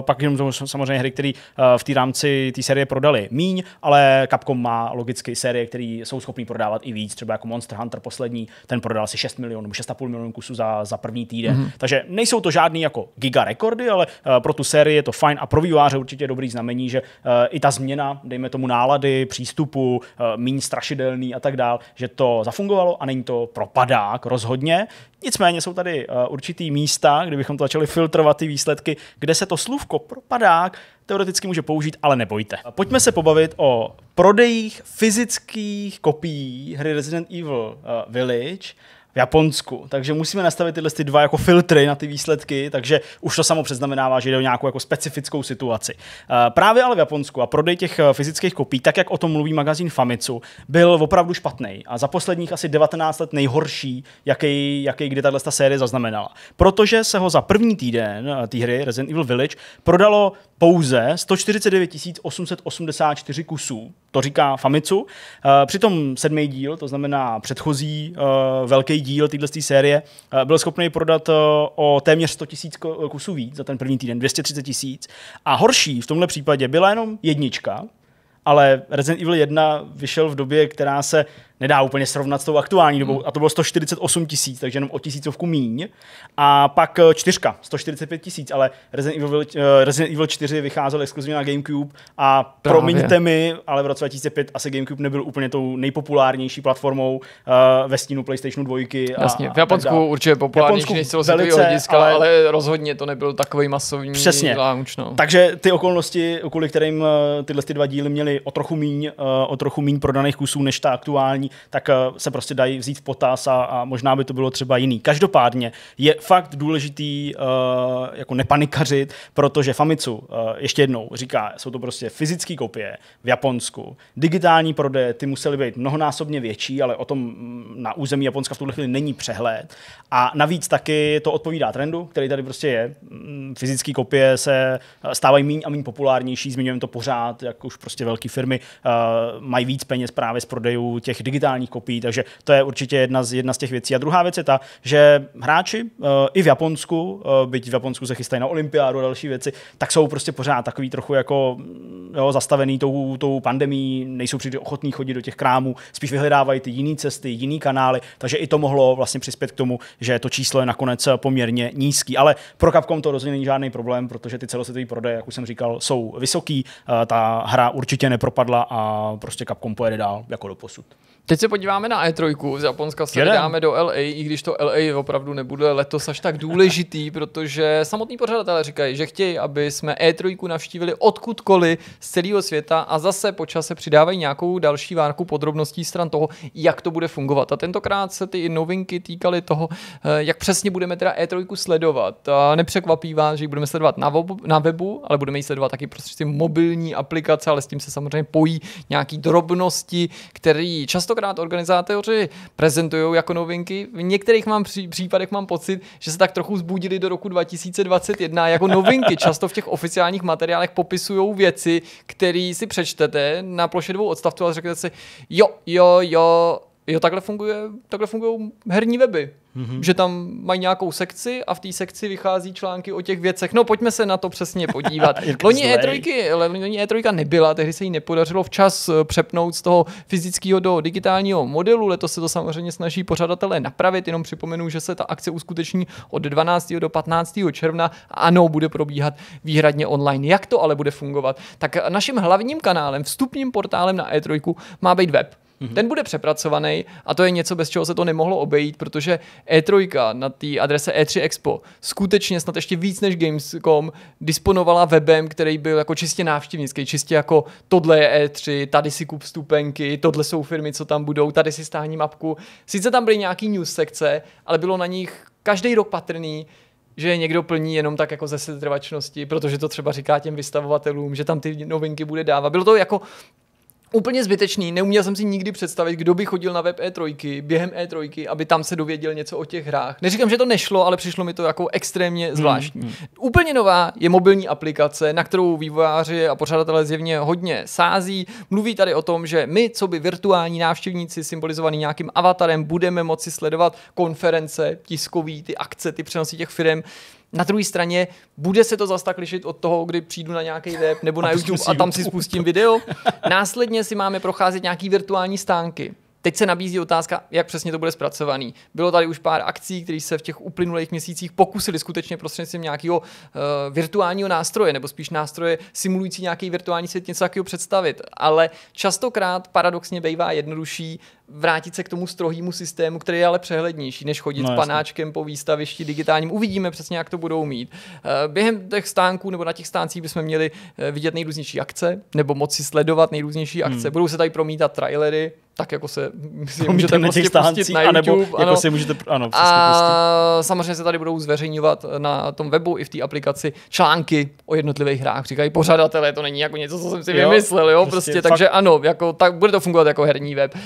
pak jenom samozřejmě hry, které v té rámci té série prodali míň, ale Capcom má logicky série, které jsou schopné prodávat i víc, třeba jako Monster Hunter poslední, ten prodal asi 6 milionů, 6,5 milionů kusů za, za první týden. Mm-hmm. Takže nejsou to žádný jako giga rekordy, ale pro tu sérii je to fajn a pro výváře určitě dobrý znamení, že i ta změna změna, dejme tomu nálady, přístupu, eh, méně strašidelný a tak dál, že to zafungovalo a není to propadák rozhodně. Nicméně jsou tady eh, určitý místa, kdybychom to začali filtrovat ty výsledky, kde se to slůvko propadák teoreticky může použít, ale nebojte. Pojďme se pobavit o prodejích fyzických kopií hry Resident Evil eh, Village v Japonsku. Takže musíme nastavit tyhle ty dva jako filtry na ty výsledky, takže už to samo předznamenává, že jde o nějakou jako specifickou situaci. Eh, právě ale v Japonsku a prodej těch eh, fyzických kopií, tak jak o tom mluví magazín Famitsu, byl opravdu špatný a za posledních asi 19 let nejhorší, jaký, jaký kdy tahle série zaznamenala. Protože se ho za první týden eh, té hry Resident Evil Village prodalo pouze 149 884 kusů to říká Famicu. Eh, přitom sedmý díl, to znamená předchozí eh, velký díl této série, eh, byl schopný prodat o téměř 100 000 kusů víc za ten první týden, 230 tisíc. A horší v tomhle případě byla jenom jednička, ale Resident Evil 1 vyšel v době, která se nedá úplně srovnat s tou aktuální dobou. Hmm. A to bylo 148 tisíc, takže jenom o tisícovku míň. A pak eh, čtyřka, 145 tisíc, ale Resident Evil, uh, Resident Evil 4 vycházel exkluzivně na GameCube a Právě. promiňte mi, ale v roce 2005 asi GameCube nebyl úplně tou nejpopulárnější platformou uh, ve stínu PlayStationu 2. A, Jasně, v Japonsku určitě populárnější než velice, hodiska, ale... ale rozhodně to nebyl takový masovní Přesně. launch. No. Takže ty okolnosti, kvůli kterým tyhle ty dva díly měly o trochu míň, uh, o trochu míň prodaných kusů než ta aktuální tak eh, se prostě dají vzít v potaz a, a možná by to bylo třeba jiný. Každopádně je fakt důležitý eh, jako nepanikařit, protože uh, ještě jednou říká, jsou to prostě fyzické kopie v Japonsku. Digitální prodeje, ty musely být mnohonásobně větší, ale o tom mm, na území Japonska v tuhle chvíli není přehled. A navíc taky to odpovídá trendu, který tady prostě je. Mm, fyzické kopie se stávají méně a méně populárnější, zmiňujeme to pořád, jak už prostě velké firmy uh, mají víc peněz právě z prodejů těch digitálních digitálních kopií, takže to je určitě jedna z, jedna z těch věcí. A druhá věc je ta, že hráči uh, i v Japonsku, uh, byť v Japonsku se chystají na olympiádu a další věci, tak jsou prostě pořád takový trochu jako mm, jo, zastavený tou, tou pandemí, nejsou příliš ochotní chodit do těch krámů, spíš vyhledávají ty jiné cesty, jiný kanály, takže i to mohlo vlastně přispět k tomu, že to číslo je nakonec eh, poměrně nízký. Ale pro Capcom to rozhodně není žádný problém, protože ty celosvětové prodeje, jak už jsem říkal, jsou vysoký, ta hra určitě nepropadla a prostě Capcom pojede dál jako do posud. Teď se podíváme na E3, z Japonska se dáme do LA, i když to LA opravdu nebude letos až tak důležitý, protože samotní pořadatelé říkají, že chtějí, aby jsme E3 navštívili odkudkoliv z celého světa a zase počas se přidávají nějakou další várku podrobností stran toho, jak to bude fungovat. A tentokrát se ty novinky týkaly toho, eh, jak přesně budeme teda E3 sledovat. A nepřekvapí vás, že ji budeme sledovat na webu, na webu ale budeme ji sledovat taky prostřednictvím mobilní aplikace, ale s tím se samozřejmě pojí nějaký drobnosti, které často častokrát organizátoři prezentují jako novinky. V některých mám pří, případech mám pocit, že se tak trochu zbudili do roku 2021 jako novinky. Často v těch oficiálních materiálech popisují věci, které si přečtete na ploše dvou odstavců a řeknete si, jo, jo, jo, Jo, takhle, funguje, takhle fungují herní weby. Mm-hmm. Že tam mají nějakou sekci a v té sekci vychází články o těch věcech. No, pojďme se na to přesně podívat. loni, E3, loni E3 nebyla, tehdy se jí nepodařilo včas eh, přepnout z toho fyzického do digitálního modelu. Letos se to samozřejmě snaží pořadatelé napravit. Jenom připomenu, že se ta akce uskuteční od 12. do 15. června. Ano, bude probíhat výhradně online. Jak to ale bude fungovat? Tak naším hlavním kanálem, vstupním portálem na E3 má být web Mm-hmm. Ten bude přepracovaný a to je něco, bez čeho se to nemohlo obejít, protože E3 na té adrese E3 Expo skutečně snad ještě víc než Gamescom disponovala webem, který byl jako čistě návštěvnický, čistě jako tohle je E3, tady si kup vstupenky, tohle jsou firmy, co tam budou, tady si stáhní mapku. Sice tam byly nějaký news sekce, ale bylo na nich každý rok patrný, že je někdo plní jenom tak jako ze setrvačnosti, protože to třeba říká těm vystavovatelům, že tam ty novinky bude dávat. Bylo to jako Úplně zbytečný, neuměl jsem si nikdy představit, kdo by chodil na web E3, během E3, aby tam se dověděl něco o těch hrách. Neříkám, že to nešlo, ale přišlo mi to jako extrémně hmm, zvláštní. Hmm, hmm. Úplně nová je mobilní aplikace, na kterou vývojáři a pořadatelé zjevně hodně sází. Mluví tady o tom, že my, co by virtuální návštěvníci symbolizovaní nějakým avatarem, budeme moci sledovat konference, tiskový, ty akce, ty přenosy těch firm. Na druhé straně, bude se to zas tak lišit od toho, kdy přijdu na nějaký web nebo na a YouTube a tam si spustím video. Následně si máme procházet nějaký virtuální stánky. Teď se nabízí otázka, jak přesně to bude zpracovaný. Bylo tady už pár akcí, které se v těch uplynulých měsících pokusili skutečně prostřednictvím nějakého uh, virtuálního nástroje, nebo spíš nástroje simulující nějaký virtuální svět, něco takového představit. Ale častokrát paradoxně bývá jednodušší vrátit se k tomu strohýmu systému, který je ale přehlednější, než chodit no, s panáčkem po výstavišti digitálním. Uvidíme přesně, jak to budou mít. Eh, během těch stánků nebo na těch stáncích bychom měli eh, vidět nejrůznější akce, nebo moci sledovat nejrůznější akce. Hmm. Budou se tady promítat trailery, tak jako se myslím, můžete na těch vlastně stáncích, na YouTube, anebo jako ano. jako si můžete, ano, A samozřejmě se tady budou zveřejňovat na tom webu i v té aplikaci články o jednotlivých hrách. Říkají pořadatelé, to není jako něco, co jsem si jo, vymyslel, jo, prostě, prostě fakt... takže ano, jako, tak bude to fungovat jako herní web. Uh,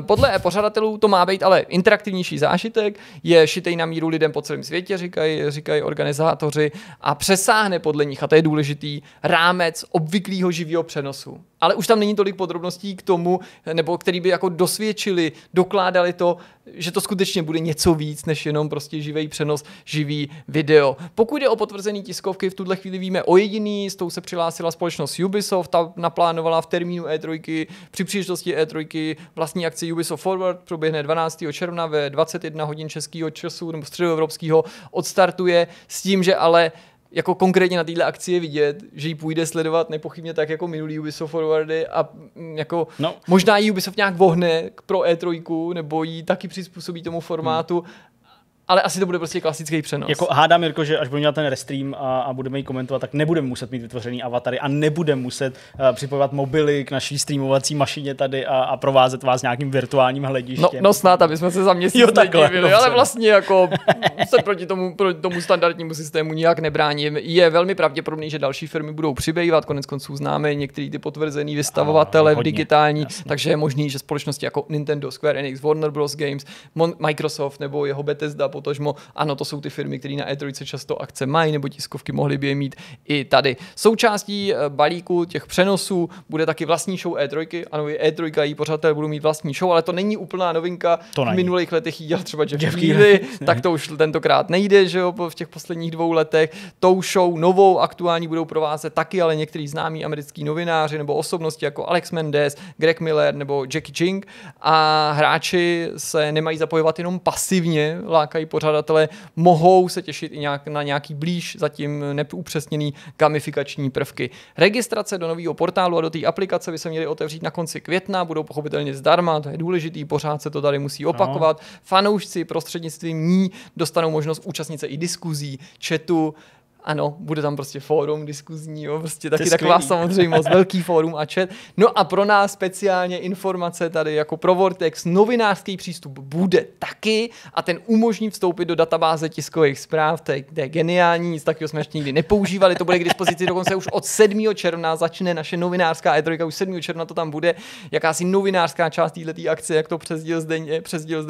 podle pořadatelů to má být ale interaktivnější zážitek, je šitej na míru lidem po celém světě, říkají říkaj organizátoři, a přesáhne podle nich, a to je důležitý, rámec obvyklého živého přenosu ale už tam není tolik podrobností k tomu, nebo který by jako dosvědčili, dokládali to, že to skutečně bude něco víc, než jenom prostě živý přenos, živý video. Pokud je o potvrzení tiskovky, v tuhle chvíli víme o jediný, s tou se přihlásila společnost Ubisoft, ta naplánovala v termínu E3, při příležitosti E3 vlastní akci Ubisoft Forward proběhne 12. června ve 21 hodin českého času nebo středoevropského odstartuje s tím, že ale jako konkrétně na této akci je vidět, že ji půjde sledovat nepochybně tak jako minulý Ubisoft Forwardy a mm, jako no. možná ji Ubisoft nějak vohne pro E3 nebo ji taky přizpůsobí tomu formátu, hmm ale asi to bude prostě klasický přenos. Jako hádám, Jirko, že až budeme dělat ten restream a, a budeme ji komentovat, tak nebudeme muset mít vytvořený avatary a nebudeme muset uh, připojovat mobily k naší streamovací mašině tady a, a provázet vás nějakým virtuálním no, hledištěm. No, no snad, aby jsme se za měsíc jo, takhle, divili, ale vlastně jako se proti tomu, proti tomu standardnímu systému nijak nebráním. Je velmi pravděpodobný, že další firmy budou přibývat, konec konců známe některý ty potvrzený vystavovatele v digitální, jasný. takže je možný, že společnosti jako Nintendo, Square Enix, Warner Bros. Games, Mon- Microsoft nebo jeho Bethesda potažmo, ano, to jsou ty firmy, které na E3 často akce mají, nebo tiskovky mohly by je mít i tady. Součástí eh, balíku těch přenosů bude taky vlastní show E3, ano, e i E3 její pořadatelé budou mít vlastní show, ale to není úplná novinka. To V minulých letech jí dělal třeba Jeff, Jeff Keely, tak to už tentokrát nejde, že jo, v těch posledních dvou letech. Tou show novou aktuální budou provázet taky, ale některý známí americký novináři nebo osobnosti jako Alex Mendes, Greg Miller nebo Jackie Ching a hráči se nemají zapojovat jenom pasivně, lákají říkají pořadatelé, mohou se těšit i nějak, na nějaký blíž zatím neupřesněný gamifikační prvky. Registrace do nového portálu a do té aplikace by se měly otevřít na konci května, budou pochopitelně zdarma, to je důležitý, pořád se to tady musí no. opakovat. No. Fanoušci prostřednictvím ní dostanou možnost účastnit se i diskuzí, chatu, ano, bude tam prostě fórum diskuzní, jo, prostě taky taková samozřejmost, velký fórum a chat. No a pro nás speciálně informace tady jako pro Vortex, novinářský přístup bude taky a ten umožní vstoupit do databáze tiskových zpráv, to je, to je geniální, nic takového jsme ještě nikdy nepoužívali, to bude k dispozici dokonce už od 7. června, začne naše novinářská e už 7. června to tam bude, jakási novinářská část této akce, jak to přezdíl Zdeněk, přezdíl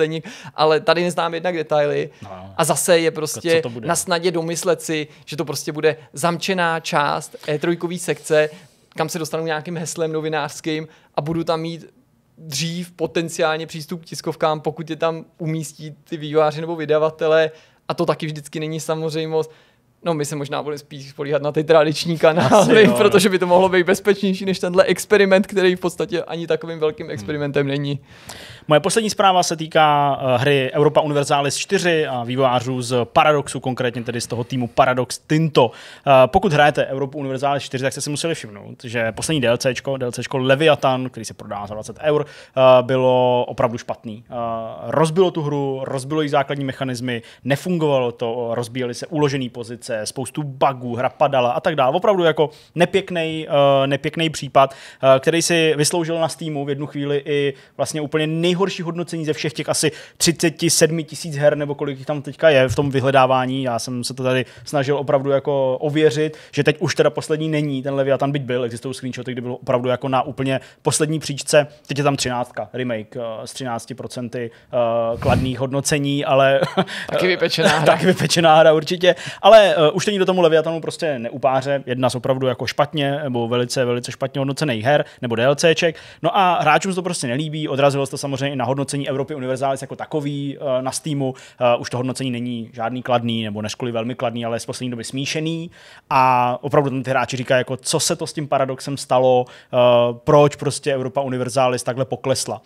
ale tady neznám jednak detaily no. a zase je prostě na snadě domyslet si, že to prostě bude zamčená část E3 sekce, kam se dostanu nějakým heslem novinářským a budu tam mít dřív potenciálně přístup k tiskovkám, pokud je tam umístí ty výváři nebo vydavatele a to taky vždycky není samozřejmost. No, my se možná budeme spíš spolíhat na ty tradiční kanály, Asi, jo, no. protože by to mohlo být bezpečnější než tenhle experiment, který v podstatě ani takovým velkým experimentem není. Moje poslední zpráva se týká eh, hry Europa Universalis 4 a vývojářů z Paradoxu, konkrétně tedy z toho týmu Paradox Tinto. Eh, pokud hrajete Europa Universalis 4, tak jste si museli všimnout, že poslední DLCčko, DLCčko Leviathan, který se prodá za 20 eur, eh, bylo opravdu špatný. Rozbilo tu hru, rozbilo její základní mechanismy, nefungovalo to, rozbíjely se uložené pozice, spoustu bugů, hra padala a tak dále. Opravdu jako nepěkný, nepěkný případ, který si vysloužil na Steamu v jednu chvíli i vlastně úplně nej nejhorší hodnocení ze všech těch asi 37 tisíc her, nebo kolik tam teďka je v tom vyhledávání. Já jsem se to tady snažil opravdu jako ověřit, že teď už teda poslední není, ten Leviathan byť byl, existují screenshoty, kdy byl opravdu jako na úplně poslední příčce. Teď je tam 13, remake eh, s 13% eh, kladných hodnocení, ale... Taky vypečená hra. taky vypečená hra určitě, ale eh, už to nikdo tomu Leviathanu prostě neupáře, jedna z opravdu jako špatně, nebo velice, velice špatně hodnocených her, nebo DLCček. No a hráčům se to prostě nelíbí, odrazilo se to samozřejmě samozřejmě i na hodnocení Evropy Universalis jako takový eh, na Steamu. Eh, už to hodnocení není žádný kladný nebo neškoliv velmi kladný, ale je z poslední doby smíšený a opravdu ten ty hráči říkají, jako co se to s tím paradoxem stalo, eh, proč prostě Evropa Universalis takhle poklesla.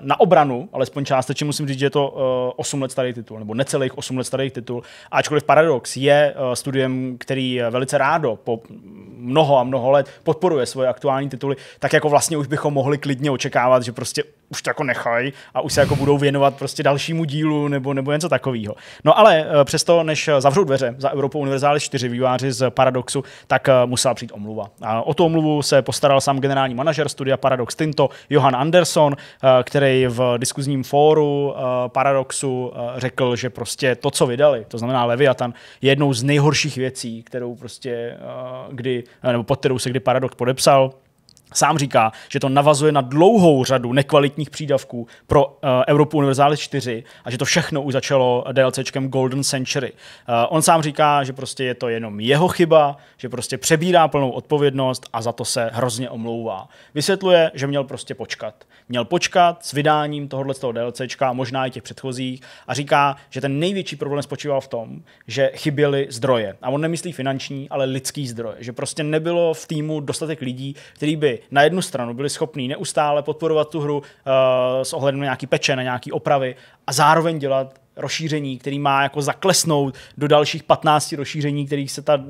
Na obranu, alespoň částečně musím říct, že je to 8 let starý titul, nebo necelých 8 let starý titul, ačkoliv Paradox je studiem, který velice rádo po mnoho a mnoho let podporuje svoje aktuální tituly, tak jako vlastně už bychom mohli klidně očekávat, že prostě už to jako nechají a už se jako budou věnovat prostě dalšímu dílu nebo, nebo něco takového. No ale eh, přesto, než eh, zavřou dveře za Evropu Universalis 4 výváři z Paradoxu, tak eh, musela přijít omluva. A o tu omluvu se postaral sám generální manažer studia Paradox Tinto, Johan Anderson, který v diskuzním fóru Paradoxu řekl, že prostě to, co vydali, to znamená Leviatan, je jednou z nejhorších věcí, kterou prostě kdy, nebo pod kterou se kdy Paradox podepsal Sám říká, že to navazuje na dlouhou řadu nekvalitních přídavků pro uh, Evropu Universalis 4 a že to všechno už začalo DLCčkem Golden Century. Uh, on sám říká, že prostě je to jenom jeho chyba, že prostě přebírá plnou odpovědnost a za to se hrozně omlouvá. Vysvětluje, že měl prostě počkat. Měl počkat s vydáním tohohle toho DLCčka, možná i těch předchozích a říká, že ten největší problém spočíval v tom, že chyběly zdroje. A on nemyslí finanční, ale lidský zdroje. Že prostě nebylo v týmu dostatek lidí, který by na jednu stranu byli schopní neustále podporovat tu hru uh, s ohledem na nějaký peče, na nějaké opravy a zároveň dělat rozšíření, který má jako zaklesnout do dalších 15 rozšíření, kterých se ta uh,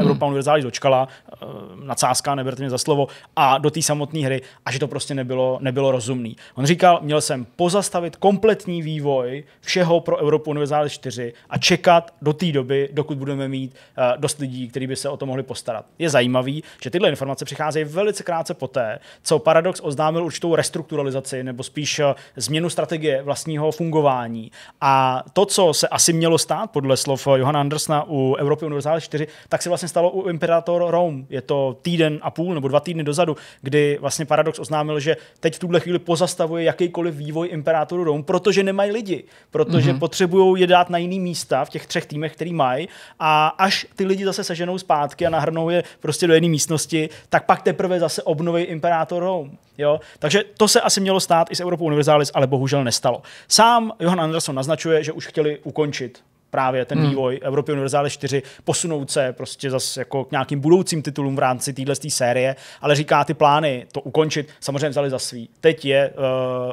Evropa hmm. dočkala, uh, eh, nacázka, neberte mě za slovo, a do té samotné hry, a že to prostě nebylo, nebylo rozumný. On říkal, měl jsem pozastavit kompletní vývoj všeho pro Evropu univerzálně 4 a čekat do té doby, dokud budeme mít uh, dost lidí, kteří by se o to mohli postarat. Je zajímavý, že tyhle informace přicházejí velice krátce poté, co Paradox oznámil určitou restrukturalizaci nebo spíš uh, změnu strategie vlastního fungování a a to, co se asi mělo stát, podle slov Johana Andersna u Evropy Universal 4, tak se vlastně stalo u Imperator Rome. Je to týden a půl nebo dva týdny dozadu, kdy vlastně Paradox oznámil, že teď v tuhle chvíli pozastavuje jakýkoliv vývoj Imperatoru Rome, protože nemají lidi, protože mm-hmm. potřebují je dát na jiný místa v těch třech týmech, který mají. A až ty lidi zase seženou zpátky a nahrnou je prostě do jedné místnosti, tak pak teprve zase obnoví Imperator Rome. Jo? Takže to se asi mělo stát i s Evropou Universalis, ale bohužel nestalo. Sám Johan Anderson naznačuje, že už chtěli ukončit právě ten hmm. Evropy Univerzále 4, posunout se prostě zase jako k nějakým budoucím titulům v rámci téhle série, ale říká ty plány to ukončit, samozřejmě vzali za svý. Teď je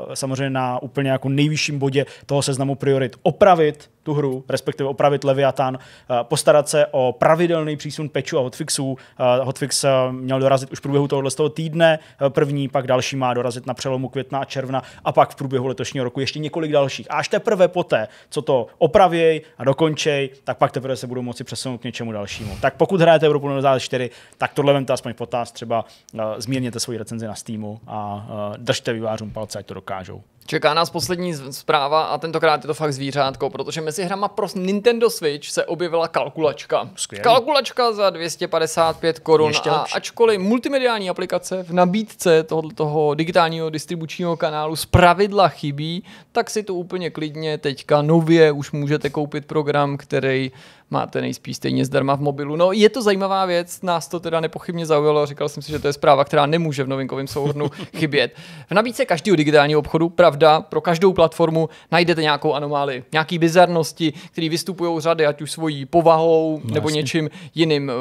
uh, samozřejmě na úplně jako nejvyšším bodě toho seznamu priorit opravit tu hru, respektive opravit Leviathan, eh, postarat se o pravidelný přísun peču a hotfixů. Eh, hotfix měl dorazit už v průběhu tohoto toho týdne, první, pak další má dorazit na přelomu května a června a pak v průběhu letošního roku ještě několik dalších. A až teprve poté, co to opravěj a dokončej, tak pak teprve se budou moci přesunout k něčemu dalšímu. Tak pokud hrajete Evropu 94, tak tohle vemte aspoň potaz, třeba uh, zmírněte svoji recenzi na Steamu a uh, držte vývářům palce, ať to dokážou. Čeká nás poslední zpráva a tentokrát je to fakt zvířátko, protože mezi hrama pro Nintendo Switch se objevila kalkulačka. Skvělý. Kalkulačka za 255 korun a ačkoliv multimediální aplikace v nabídce toho digitálního distribučního kanálu z pravidla chybí, tak si to úplně klidně teďka nově už můžete koupit program, který máte nejspíš stejně zdarma v mobilu. No, je to zajímavá věc, nás to teda nepochybně zaujalo říkal jsem si, že to je zpráva, která nemůže v novinkovém souhrnu chybět. V nabídce každého digitálního obchodu, pravda, pro každou platformu najdete nějakou anomálii, nějaký bizarnosti, které vystupují řady, ať už svojí povahou no, nebo něčím jiným. Eh,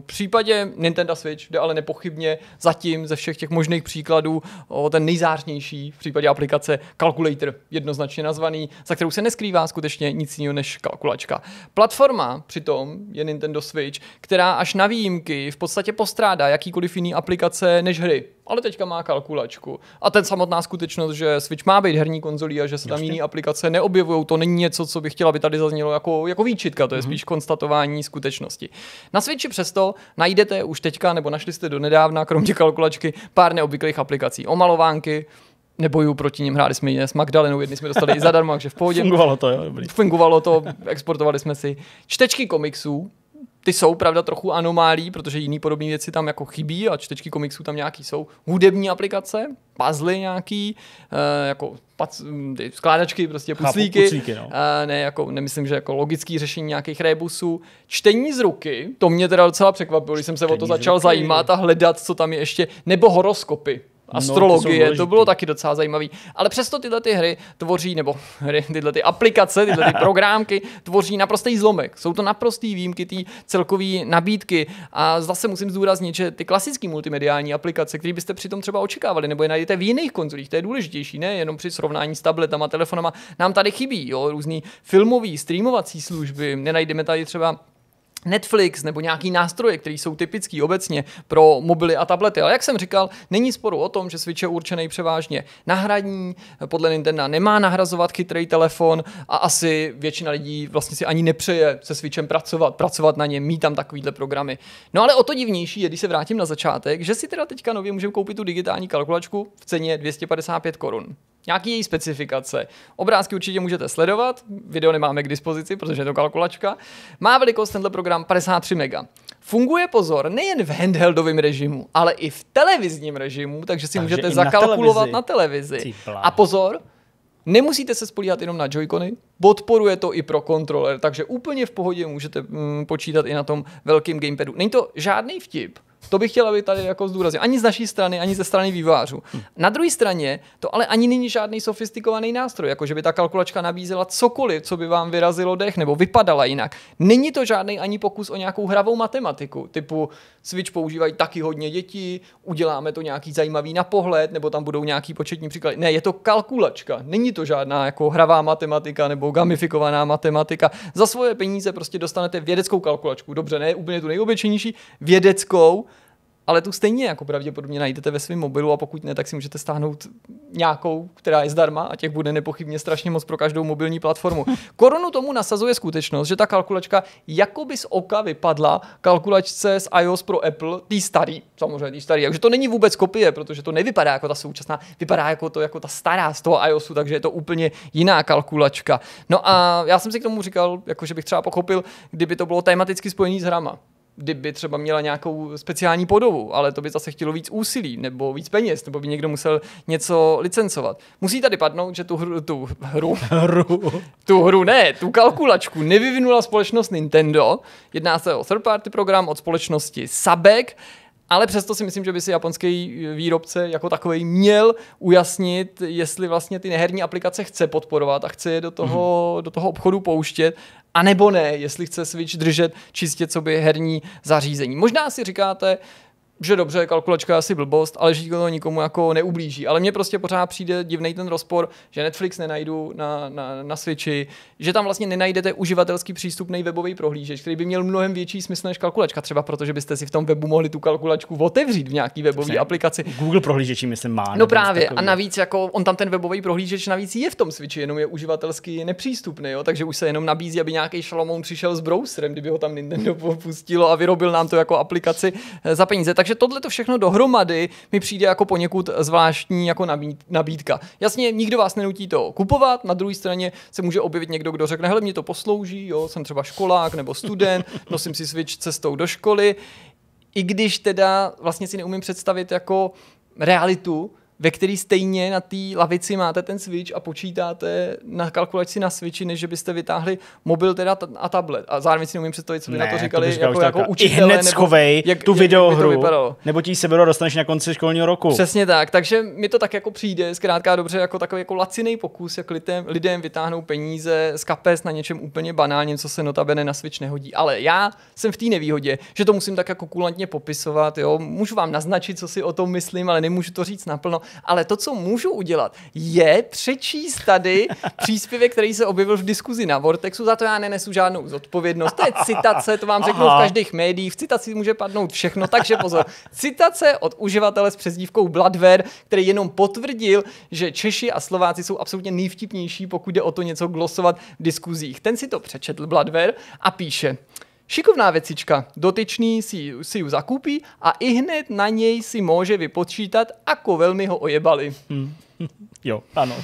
v případě Nintendo Switch jde ale nepochybně zatím ze všech těch možných příkladů o ten nejzářnější v případě aplikace Calculator, jednoznačně nazvaný, za kterou se neskrývá skutečně nic jiného než kalkulačka. Platforma platforma přitom je Nintendo Switch, která až na výjimky v podstatě postrádá jakýkoliv jiný aplikace než hry. Ale teďka má kalkulačku. A ten samotná skutečnost, že Switch má být herní konzolí a že se tam jiné aplikace neobjevují, to není něco, co bych chtěla, aby tady zaznělo jako, jako výčitka, to je mm-hmm. spíš konstatování skutečnosti. Na Switchi přesto najdete už teďka, nebo našli jste do nedávna, kromě kalkulačky, pár neobvyklých aplikací. Omalovánky, nebojuju proti ním, hráli jsme jiné s Magdalenou, jedni jsme dostali i zadarmo, takže v pohodě. Fungovalo to, jo, dobrý. Fungovalo to, exportovali jsme si. Čtečky komiksů, ty jsou, pravda, trochu anomálí, protože jiný podobné věci tam jako chybí a čtečky komiksů tam nějaký jsou. Hudební aplikace, puzzle nějaký, uh, jako pac, hm, ty skládačky, prostě puclíky. Chápu, puclíky no. uh, ne, jako, nemyslím, že jako logické řešení nějakých rebusů. Čtení z ruky, to mě teda docela překvapilo, když jsem se Čtení o to začal ruky. zajímat a hledat, co tam je ještě, nebo horoskopy. No, astrologie, no, to bylo taky docela zajímavý. Ale přesto tyhle ty hry tvoří, nebo hry, tyhle ty aplikace, tyhle ty programky tvoří naprostý zlomek. Jsou to naprostý výjimky té celkové nabídky. A zase musím zdůraznit, že ty klasické multimediální aplikace, které byste přitom třeba očekávali, nebo je najdete v jiných konzolích, to je důležitější, ne jenom při srovnání s tabletama, telefonama, nám tady chybí, jo, různý filmový, streamovací služby, nenajdeme tady třeba Netflix nebo nějaký nástroje, které jsou typický obecně pro mobily a tablety. Ale jak jsem říkal, není sporu o tom, že Switch je určený převážně nahradní, podle Nintendo nemá nahrazovat chytrý telefon a asi většina lidí vlastně si ani nepřeje se Switchem pracovat, pracovat na něm, mít tam takovýhle programy. No ale o to divnější je, když se vrátím na začátek, že si teda teďka nově můžeme koupit tu digitální kalkulačku v ceně 255 korun nějaký její specifikace. Obrázky určitě můžete sledovat, video nemáme k dispozici, protože je to kalkulačka. Má velikost tenhle program 53 MB. Funguje pozor nejen v handheldovém režimu, ale i v televizním režimu, takže si takže můžete zakalkulovat na televizi. Na televizi. A pozor, Nemusíte se spolíhat jenom na Joycony, podporuje to i pro kontroler, takže úplně v pohodě můžete mm, počítat i na tom velkém gamepadu. Není to žádný vtip, to bych chtěl, aby tady jako zdůraznil. Ani z naší strany, ani ze strany vývářů. Hm. Na druhé straně to ale ani není žádný sofistikovaný nástroj, jako že by ta kalkulačka nabízela cokoliv, co by vám vyrazilo dech nebo vypadala jinak. Není to žádný ani pokus o nějakou hravou matematiku, typu switch používají taky hodně dětí, uděláme to nějaký zajímavý na pohled, nebo tam budou nějaký početní příklady. Ne, je to kalkulačka. Není to žádná jako hravá matematika nebo gamifikovaná matematika. Za svoje peníze prostě dostanete vědeckou kalkulačku. Dobře, ne úplně tu nejobyčejnější, vědeckou, ale tu stejně jako pravděpodobně najdete ve svém mobilu a pokud ne, tak si můžete stáhnout nějakou, která je zdarma a těch bude nepochybně strašně moc pro každou mobilní platformu. Korunu tomu nasazuje skutečnost, že ta kalkulačka jako by z oka vypadla kalkulačce z iOS pro Apple, tý starý, samozřejmě tý starý, takže to není vůbec kopie, protože to nevypadá jako ta současná, vypadá jako to jako ta stará z toho iOSu, takže je to úplně jiná kalkulačka. No a já jsem si k tomu říkal, jako že bych třeba pochopil, kdyby to bylo tematicky spojený s hrama kdyby třeba měla nějakou speciální podobu, ale to by zase chtělo víc úsilí nebo víc peněz, nebo by někdo musel něco licencovat. Musí tady padnout, že tu hru, tu hru, hru. tu hru ne, tu kalkulačku nevyvinula společnost Nintendo. Jedná se o third party program od společnosti Sabek, ale přesto si myslím, že by si japonský výrobce jako takový měl ujasnit, jestli vlastně ty neherní aplikace chce podporovat a chce je do toho, mm-hmm. do toho obchodu pouštět, anebo ne, jestli chce Switch držet čistě co by herní zařízení. Možná si říkáte, že dobře, kalkulačka je asi blbost, ale že to nikomu jako neublíží. Ale mně prostě pořád přijde divný ten rozpor, že Netflix nenajdu na, na, na Switchi, že tam vlastně nenajdete uživatelský přístupný webový prohlížeč, který by měl mnohem větší smysl než kalkulačka, třeba protože byste si v tom webu mohli tu kalkulačku otevřít v nějaký webové aplikaci. Google prohlížeči myslím má. No právě, a navíc jako on tam ten webový prohlížeč navíc je v tom Switchi, jenom je uživatelsky nepřístupný, jo? takže už se jenom nabízí, aby nějaký šalomoun přišel s browserem, kdyby ho tam Nintendo pustilo a vyrobil nám to jako aplikaci eh, za peníze. Takže takže tohle to všechno dohromady mi přijde jako poněkud zvláštní jako nabídka. Jasně, nikdo vás nenutí to kupovat, na druhé straně se může objevit někdo, kdo řekne, hele, mě to poslouží, jo, jsem třeba školák nebo student, nosím si Switch cestou do školy. I když teda vlastně si neumím představit jako realitu, ve který stejně na té lavici máte ten switch a počítáte na kalkulaci na switchi, než že byste vytáhli mobil teda a tablet. A zároveň si neumím představit, co by ne, na to říkali to jako, jako učitelé. I hned schovej jak, tu jak videohru, to nebo ti sebero dostaneš na konci školního roku. Přesně tak, takže mi to tak jako přijde, zkrátka dobře, jako takový jako laciný pokus, jak lidem, lidem vytáhnou peníze z kapes na něčem úplně banálním, co se notabene na switch nehodí. Ale já jsem v té nevýhodě, že to musím tak jako kulantně popisovat, jo, můžu vám naznačit, co si o tom myslím, ale nemůžu to říct naplno ale to, co můžu udělat, je přečíst tady příspěvek, který se objevil v diskuzi na Vortexu, za to já nenesu žádnou zodpovědnost. To je citace, to vám řeknu v každých médiích, v citaci může padnout všechno, takže pozor. Citace od uživatele s přezdívkou Bladver, který jenom potvrdil, že Češi a Slováci jsou absolutně nejvtipnější, pokud jde o to něco glosovat v diskuzích. Ten si to přečetl Bladver a píše. Šikovná věcička. Dotyčný si, si ji zakoupí a i hned na něj si může vypočítat, ako velmi ho ojebali. Hmm. Jo, ano.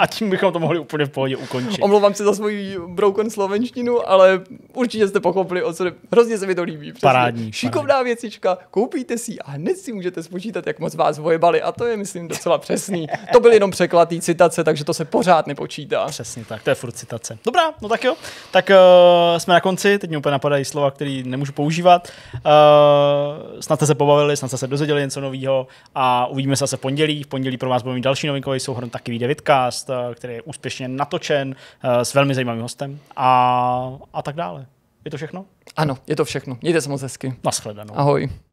A tím bychom to mohli úplně v pohodě ukončit. Omlouvám se za svoji broken slovenštinu, ale určitě jste pochopili, o co jde. Hrozně se mi to líbí. Přesně. Parádní. Šikovná parádní. věcička, koupíte si a hned si můžete spočítat, jak moc vás vojebali. A to je, myslím, docela přesný. To byl jenom překladý citace, takže to se pořád nepočítá. Přesně tak, to je furt citace. Dobrá, no tak jo. Tak uh, jsme na konci, teď mě úplně napadají slova, které nemůžu používat. Uh, snad jste se pobavili, snad jste se dozvěděli něco nového a uvidíme se zase v pondělí. V pondělí pro vás budeme mít další novinky dovolenkový souhrn taky vyjde vidcast, eh, který je úspěšně natočen eh, s velmi zajímavým hostem a, a tak dále. Je to všechno? Ano, je to všechno. Mějte se moc hezky. Naschledanou. Ahoj.